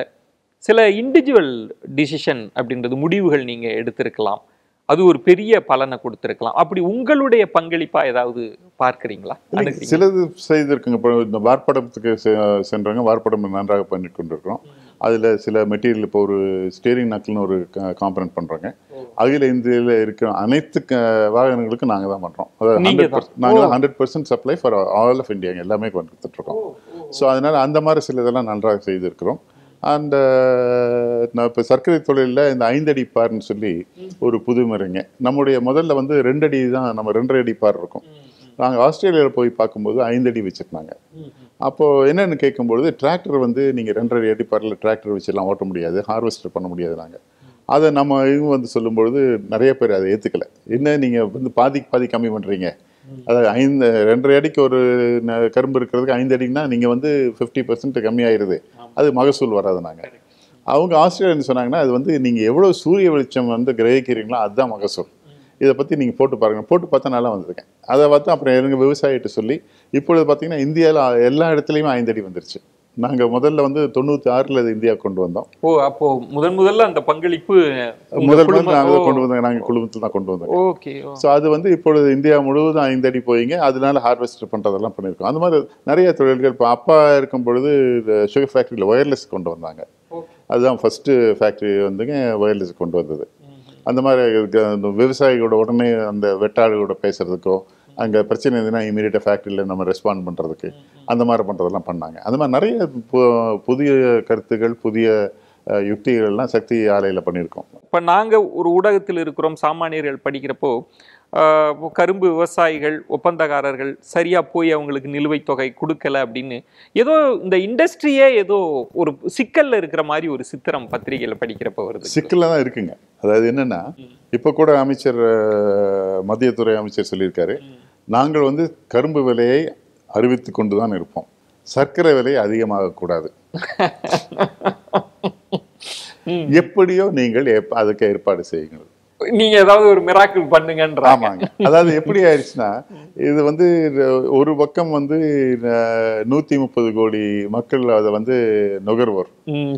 சில இண்டிவிஜுவல் டிசிஷன் அப்படின்றது முடிவுகள் நீங்கள் எடுத்திருக்கலாம் அது ஒரு பெரிய பலனை கொடுத்துருக்கலாம் அப்படி உங்களுடைய பங்களிப்பா ஏதாவது பார்க்குறீங்களா சிலது செய்திருக்குங்க இப்போ இந்த வார்ப்படத்துக்கு சென்றவங்க வார்ப்படம் நன்றாக பண்ணிட்டு கொண்டிருக்கிறோம் அதில் சில மெட்டீரியல் இப்போ ஒரு ஸ்டீரிங் நக்கல்னு ஒரு காம்பனன்ட் பண்ணுறாங்க அகில இந்தியில் இருக்கிற அனைத்து வாகனங்களுக்கும் நாங்கள் தான் பண்ணுறோம் அதாவது ஹண்ட்ரட் பர்சன்ட் நாங்கள் hundred percent supply for all of இந்தியாங்க எல்லாமே கொடுத்துட்ருக்கோம் ஸோ அதனால் அந்த மாதிரி சில இதெல்லாம் நன்றாக செய்திருக்கிறோம் அந்த நான் இப்போ சர்க்கரை தொழிலில் இந்த ஐந்தடி பார்ன்னு சொல்லி ஒரு புதுமறைங்க நம்முடைய முதல்ல வந்து ரெண்டடி தான் நம்ம ரெண்டரை அடி பார் இருக்கும் நாங்கள் ஆஸ்திரேலியாவில் போய் பார்க்கும்போது ஐந்தடி வச்சுருந்தாங்க அப்போது என்னென்னு கேட்கும்பொழுது டிராக்டர் வந்து நீங்கள் ரெண்டரை அடி பாரில் டிராக்டர் வச்சுலாம் ஓட்ட முடியாது ஹார்வெஸ்டர் பண்ண முடியாது நாங்கள் அதை நம்ம இவங்க வந்து சொல்லும்பொழுது நிறைய பேர் அதை ஏற்றுக்கலை என்ன நீங்கள் வந்து பாதிக்கு பாதி கம்மி பண்ணுறீங்க அதாவது ஐந்து ரெண்டரை அடிக்கு ஒரு கரும்பு இருக்கிறதுக்கு ஐந்து அடிக்குன்னா நீங்கள் வந்து ஃபிஃப்டி பர்சன்ட் கம்மியாயிருது அது மகசூல் வராது நாங்கள் அவங்க ஆஸ்திரேலியா என்ன சொன்னாங்கன்னா அது வந்து நீங்கள் எவ்வளோ சூரிய வெளிச்சம் வந்து கிரகிக்கிறீங்களோ அதுதான் மகசூல் இதை பற்றி நீங்கள் போட்டு பாருங்கள் போட்டு பார்த்தா நல்லா வந்திருக்கேன் அதை பார்த்து அப்புறம் எங்கள் விவசாயிகிட்ட சொல்லி இப்பொழுது பார்த்தீங்கன்னா இந்தியாவில் எல்லா இடத்துலையுமே ஐந்தடி வந்துருச்சு நாங்கள் முதல்ல வந்து தொண்ணூற்றி ஆறில் இது இந்தியா கொண்டு வந்தோம் ஓ அப்போ முதன் முதல்ல அந்த பங்களிப்பு முதல் முதல் நாங்கள் கொண்டு வந்தோம் நாங்கள் குழுமத்தில் தான் கொண்டு வந்தோம் ஓகே ஸோ அது வந்து இப்பொழுது இந்தியா முழுவதும் ஐந்து அடி போயிங்க அதனால ஹார்வெஸ்ட் பண்ணுறதெல்லாம் பண்ணியிருக்கோம் அந்த மாதிரி நிறைய தொழில்கள் இப்போ அப்பா இருக்கும் பொழுது சுகர் ஃபேக்ட்ரியில் ஒயர்லெஸ் கொண்டு வந்தாங்க அதுதான் ஃபஸ்ட்டு ஃபேக்ட்ரி வந்துங்க ஒயர்லெஸ் கொண்டு வந்தது அந்த மாதிரி விவசாயிகளோட உடனே அந்த வெட்டாளிகளோட பேசுகிறதுக்கோ அங்கே பிரச்சனை இருந்ததுன்னா இமீடியட்டாக ஃபேக்ட்ரியில் நம்ம ரெஸ்பாண்ட் பண்ணுறதுக்கு அந்த மாதிரி பண்ணுறதெல்லாம் பண்ணாங்க அந்த மாதிரி நிறைய புதிய கருத்துக்கள் புதிய யுக்திகள்லாம் சக்தி ஆலையில் பண்ணியிருக்கோம் இப்போ நாங்கள் ஒரு ஊடகத்தில் இருக்கிறோம் சாமானியர்கள் படிக்கிறப்போ கரும்பு விவசாயிகள் ஒப்பந்தக்காரர்கள் சரியாக போய் அவங்களுக்கு நிலுவைத் தொகை கொடுக்கல அப்படின்னு ஏதோ இந்த இண்டஸ்ட்ரியே ஏதோ ஒரு சிக்கலில் இருக்கிற மாதிரி ஒரு சித்திரம் பத்திரிகையில் படிக்கிறப்ப வருது சிக்கலில் தான் இருக்குங்க அதாவது என்னென்னா இப்போ கூட அமைச்சர் மத்தியத்துறை அமைச்சர் சொல்லியிருக்காரு நாங்கள் வந்து கரும்பு விலையை அறிவித்து கொண்டு தான் இருப்போம் சர்க்கரை விலை அதிகமாகக்கூடாது எப்படியோ நீங்கள் அதுக்கு ஏற்பாடு செய்யுங்கள் நீங்க ஏதாவது ஒரு மிராக்கிள் பண்ணுங்கன்ற ஆமாங்க அதாவது எப்படி ஆயிடுச்சுன்னா இது வந்து ஒரு பக்கம் வந்து நூத்தி முப்பது கோடி மக்கள் அதை வந்து நுகர்வோர்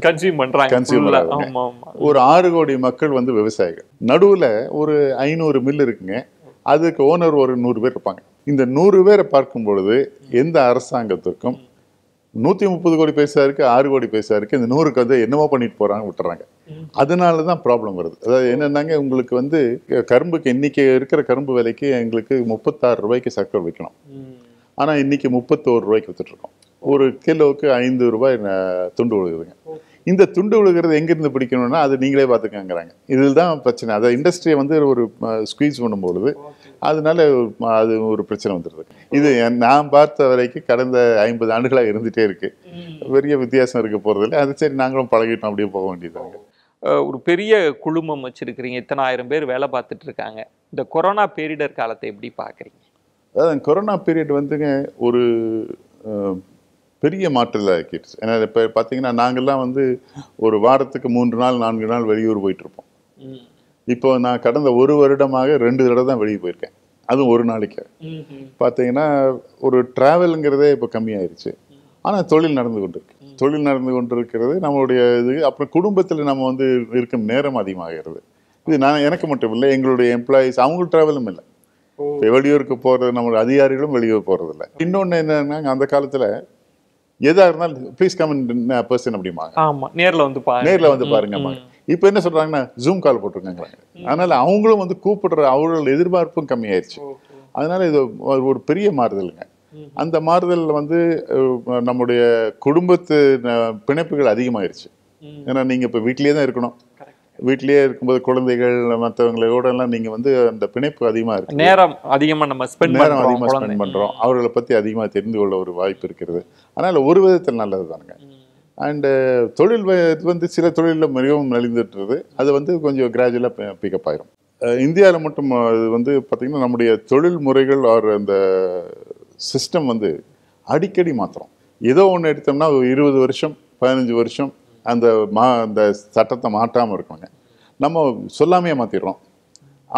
கன்சியூம் பண்றாங்க கன்சியூம் ஒரு ஆறு கோடி மக்கள் வந்து விவசாயிகள் நடுவுல ஒரு ஐநூறு மில் இருக்குங்க அதுக்கு ஓனர் ஒரு நூறு பேர் இருப்பாங்க இந்த நூறு பேரை பார்க்கும் பொழுது எந்த அரசாங்கத்திற்கும் நூற்றி முப்பது கோடி பைசா இருக்குது ஆறு கோடி பைசா இருக்குது இந்த நூறுக்கு வந்து என்னமோ பண்ணிட்டு போகிறாங்க விட்டுறாங்க அதனால தான் ப்ராப்ளம் வருது அதாவது என்னென்னாங்க உங்களுக்கு வந்து கரும்புக்கு இன்னைக்கு இருக்கிற கரும்பு விலைக்கு எங்களுக்கு முப்பத்தாறு ரூபாய்க்கு சர்க்கரை விற்கணும் ஆனால் இன்னைக்கு முப்பத்தோரு ரூபாய்க்கு வித்துட்ருக்கோம் ஒரு கிலோவுக்கு ஐந்து ரூபாய் துண்டு விழுகுதுங்க இந்த துண்டு விழுகிறது எங்கேருந்து பிடிக்கணும்னா அது நீங்களே பார்த்துக்கங்கிறாங்க இதில் தான் பிரச்சனை அதை இண்டஸ்ட்ரியை வந்து ஒரு ஸ்குவீஸ் பண்ணும்பொழுது அதனால அது ஒரு பிரச்சனை வந்துடுது இது நான் பார்த்த வரைக்கும் கடந்த ஐம்பது ஆண்டுகளாக இருந்துகிட்டே இருக்குது பெரிய வித்தியாசம் இருக்க இல்லை அது சரி நாங்களும் பழகிட்டோம் அப்படியே போக வேண்டியதாங்க ஒரு பெரிய குழுமம் வச்சுருக்கிறீங்க இத்தனை ஆயிரம் பேர் வேலை பார்த்துட்டு இருக்காங்க இந்த கொரோனா பேரிடர் காலத்தை எப்படி பார்க்குறீங்க அதாவது கொரோனா பீரியட் வந்துங்க ஒரு பெரிய மாற்றத்தில் ஆக்கிடுச்சு ஏன்னா இப்போ பார்த்தீங்கன்னா நாங்கள்லாம் வந்து ஒரு வாரத்துக்கு மூன்று நாள் நான்கு நாள் வெளியூர் போயிட்டுருப்போம் இப்போ நான் கடந்த ஒரு வருடமாக ரெண்டு தடவை தான் வெளியே போயிருக்கேன் அதுவும் ஒரு நாளைக்கு பார்த்தீங்கன்னா ஒரு ட்ராவலுங்கிறதே இப்போ கம்மியாயிருச்சு ஆனால் தொழில் நடந்து கொண்டு இருக்கு தொழில் நடந்து கொண்டிருக்கிறது நம்மளுடைய இது அப்புறம் குடும்பத்தில் நம்ம வந்து இருக்கும் நேரம் அதிகமாகிறது இது நான் எனக்கு மட்டும் இல்லை எங்களுடைய எம்ப்ளாயிஸ் அவங்க டிராவலும் இல்லை வெளியூருக்கு போகிறது நம்மளுடைய அதிகாரிகளும் வெளியூர் இல்லை இன்னொன்று என்னன்னா அந்த காலத்தில் எதாக இருந்தாலும் ப்ளீஸ் கம் பர்சன் அப்படிமா ஆமாம் நேரில் வந்து நேரில் வந்து பாருங்கம்மா இப்போ என்ன சொல்கிறாங்கன்னா ஜூம் கால் போட்டிருக்காங்க அதனால் அவங்களும் வந்து கூப்பிடுற அவர்களோட எதிர்பார்ப்பும் கம்மியாயிருச்சு அதனால் இது ஒரு பெரிய மாறுதலுங்க அந்த மாறுதல் வந்து நம்முடைய குடும்பத்து பிணைப்புகள் அதிகமாயிருச்சு ஏன்னா நீங்கள் இப்போ வீட்லேயே தான் இருக்கணும் வீட்லயே இருக்கும்போது குழந்தைகள் மற்றவங்களோட எல்லாம் நீங்க வந்து அந்த பிணைப்பு அதிகமா இருக்கு நேரம் அதிகமா நம்ம ஸ்பெண்ட் நேரம் அதிகமா ஸ்பெண்ட் பண்றோம் அவர்களை பத்தி அதிகமா தெரிந்து கொள்ள ஒரு வாய்ப்பு இருக்கிறது அதனால ஒரு விதத்தில் நல்லது தானுங்க அண்டு uh, தொழில் இது வந்து சில தொழிலில் மிகவும் நலிந்துட்டுருது அது வந்து கொஞ்சம் கிராஜுவலாக பிக்கப் ஆகிரும் இந்தியாவில் மட்டும் இது வந்து பார்த்திங்கன்னா நம்முடைய தொழில் முறைகள் ஆர் அந்த சிஸ்டம் வந்து அடிக்கடி மாத்திரம் ஏதோ ஒன்று எடுத்தோம்னா ஒரு இருபது வருஷம் பதினஞ்சு வருஷம் அந்த மா அந்த சட்டத்தை மாற்றாமல் இருக்கணுங்க நம்ம சொல்லாமையே மாற்றிடுறோம்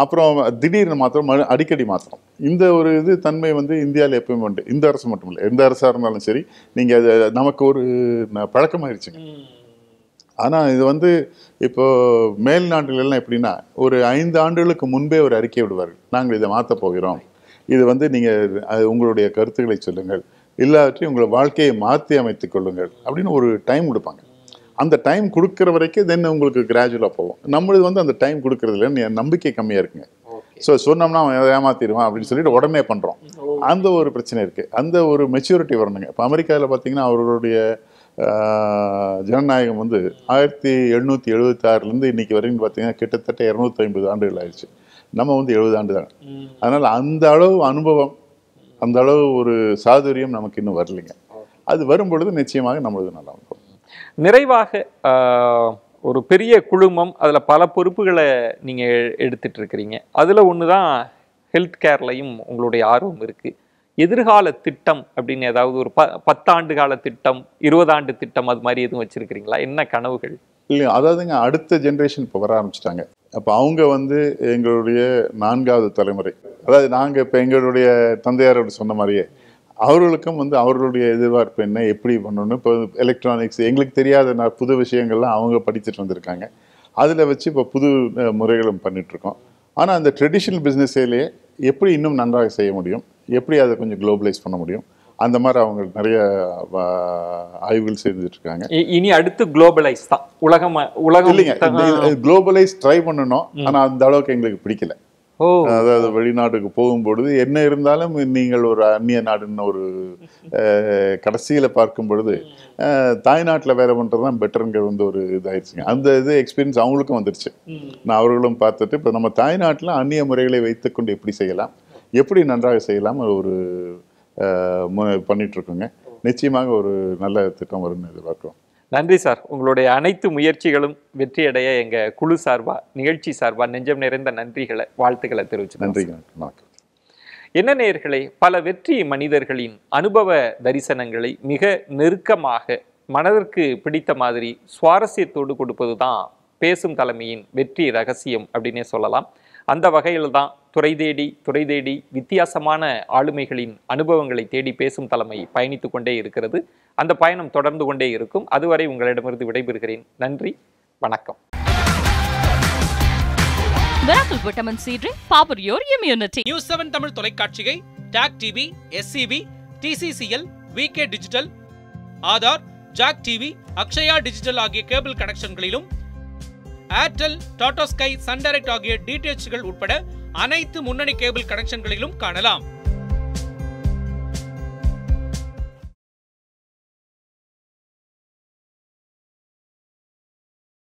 அப்புறம் திடீர்னு மாத்திரம் அடிக்கடி மாத்திரம் இந்த ஒரு இது தன்மை வந்து இந்தியாவில் எப்பவுமே உண்டு இந்த அரசு மட்டும் இல்லை எந்த அரசாக இருந்தாலும் சரி நீங்கள் அது நமக்கு ஒரு பழக்கமாயிருச்சுங்க ஆனால் இது வந்து இப்போ மேல் நாடுகள்லாம் எப்படின்னா ஒரு ஐந்து ஆண்டுகளுக்கு முன்பே ஒரு அறிக்கை விடுவார்கள் நாங்கள் இதை மாற்ற போகிறோம் இது வந்து நீங்கள் உங்களுடைய கருத்துக்களை சொல்லுங்கள் இல்லாவற்றையும் உங்களை வாழ்க்கையை மாற்றி அமைத்துக் கொள்ளுங்கள் அப்படின்னு ஒரு டைம் கொடுப்பாங்க அந்த டைம் கொடுக்குற வரைக்கும் தென் உங்களுக்கு கிராஜுவலாக போகும் நம்மளுக்கு வந்து அந்த டைம் கொடுக்குறது என் நம்பிக்கை கம்மியாக இருக்குங்க ஸோ சொன்னோம்னா அவன் ஏமாத்திடுவான் அப்படின்னு சொல்லிட்டு உடனே பண்ணுறோம் அந்த ஒரு பிரச்சனை இருக்குது அந்த ஒரு மெச்சூரிட்டி வரணுங்க இப்போ அமெரிக்காவில் பார்த்தீங்கன்னா அவருடைய ஜனநாயகம் வந்து ஆயிரத்தி எழுநூற்றி எழுபத்தாறுலேருந்து இன்றைக்கி வரைக்கும் பார்த்தீங்கன்னா கிட்டத்தட்ட இரநூத்தி ஐம்பது ஆண்டுகள் ஆயிடுச்சு நம்ம வந்து எழுபது ஆண்டு தான் அதனால் அந்த அளவு அனுபவம் அந்த அளவு ஒரு சாதுரியம் நமக்கு இன்னும் வரலைங்க அது வரும்பொழுது நிச்சயமாக நம்மளுக்கு நல்லா நிறைவாக ஒரு பெரிய குழுமம் அதில் பல பொறுப்புகளை நீங்கள் எடுத்துகிட்டு இருக்கிறீங்க அதில் ஒன்று தான் ஹெல்த் கேர்லையும் உங்களுடைய ஆர்வம் இருக்குது எதிர்கால திட்டம் அப்படின்னு ஏதாவது ஒரு ப பத்தாண்டு கால திட்டம் இருபதாண்டு திட்டம் அது மாதிரி எதுவும் வச்சுருக்கிறீங்களா என்ன கனவுகள் இல்லை அதாவதுங்க அடுத்த ஜென்ரேஷன் இப்போ வர ஆரம்பிச்சிட்டாங்க அப்போ அவங்க வந்து எங்களுடைய நான்காவது தலைமுறை அதாவது நாங்கள் இப்போ எங்களுடைய தந்தையாரோட சொன்ன மாதிரியே அவர்களுக்கும் வந்து அவர்களுடைய எதிர்பார்ப்பு என்ன எப்படி பண்ணணும் இப்போ எலக்ட்ரானிக்ஸ் எங்களுக்கு தெரியாத நான் புது விஷயங்கள்லாம் அவங்க படிச்சுட்டு வந்திருக்காங்க அதில் வச்சு இப்போ புது முறைகளும் பண்ணிகிட்ருக்கோம் ஆனால் அந்த ட்ரெடிஷ்னல் பிஸ்னஸ்லேயே எப்படி இன்னும் நன்றாக செய்ய முடியும் எப்படி அதை கொஞ்சம் குளோபலைஸ் பண்ண முடியும் அந்த மாதிரி அவங்க நிறைய ஆய்வுகள் செஞ்சுட்ருக்காங்க இனி அடுத்து குளோபலைஸ் தான் உலகம் உலகம் இல்லைங்க குளோபலைஸ் ட்ரை பண்ணணும் ஆனால் அந்த அளவுக்கு எங்களுக்கு பிடிக்கல அதாவது வெளிநாட்டுக்கு போகும்பொழுது என்ன இருந்தாலும் நீங்கள் ஒரு அந்நிய நாடுன்னு ஒரு கடைசியில் பார்க்கும் பொழுது தாய்நாட்டில் வேலை பண்ணுறது தான் பெட்டருங்கிற வந்து ஒரு இதாகிடுச்சுங்க அந்த இது எக்ஸ்பீரியன்ஸ் அவங்களுக்கும் வந்துடுச்சு நான் அவர்களும் பார்த்துட்டு இப்போ நம்ம தாய்நாட்டில் அந்நிய முறைகளை வைத்துக்கொண்டு எப்படி செய்யலாம் எப்படி நன்றாக செய்யலாம் ஒரு பண்ணிகிட்ருக்கோங்க நிச்சயமாக ஒரு நல்ல திட்டம் வரும்னு எதிர்பார்க்குறோம் நன்றி சார் உங்களுடைய அனைத்து முயற்சிகளும் வெற்றியடைய எங்கள் குழு சார்பாக நிகழ்ச்சி சார்பாக நெஞ்சம் நிறைந்த நன்றிகளை வாழ்த்துக்களை தெரிவிச்சு நன்றி என்ன நேர்களை பல வெற்றி மனிதர்களின் அனுபவ தரிசனங்களை மிக நெருக்கமாக மனதிற்கு பிடித்த மாதிரி சுவாரஸ்யத்தோடு கொடுப்பது தான் பேசும் தலைமையின் வெற்றி ரகசியம் அப்படின்னே சொல்லலாம் அந்த வகையில் தான் துறை தேடி துறை தேடி வித்தியாசமான ஆளுமைகளின் அனுபவங்களை தேடி பேசும் தலைமை பயணித்து கொண்டே இருக்கிறது அந்த பயணம் தொடர்ந்து கொண்டே இருக்கும் அதுவரை உங்களிடமிருந்து விடைபெறுகிறேன் நன்றி வணக்கம் வெராக்கல் vitamin C drink power your immunity news seven Tamil தொலைக்காட்சியை TAC TV SCB TCCL VK digital Aadhaar Jack TV Akshaya digital ஆகிய கேபிள் கனெக்ஷன்களிலும் ஏர்டெல் டாடா ஸ்கை சன் ஆகிய டிடிஎச்கள் உட்பட அனைத்து முன்னணி கேபிள் கனெக்ஷன்களிலும் காணலாம்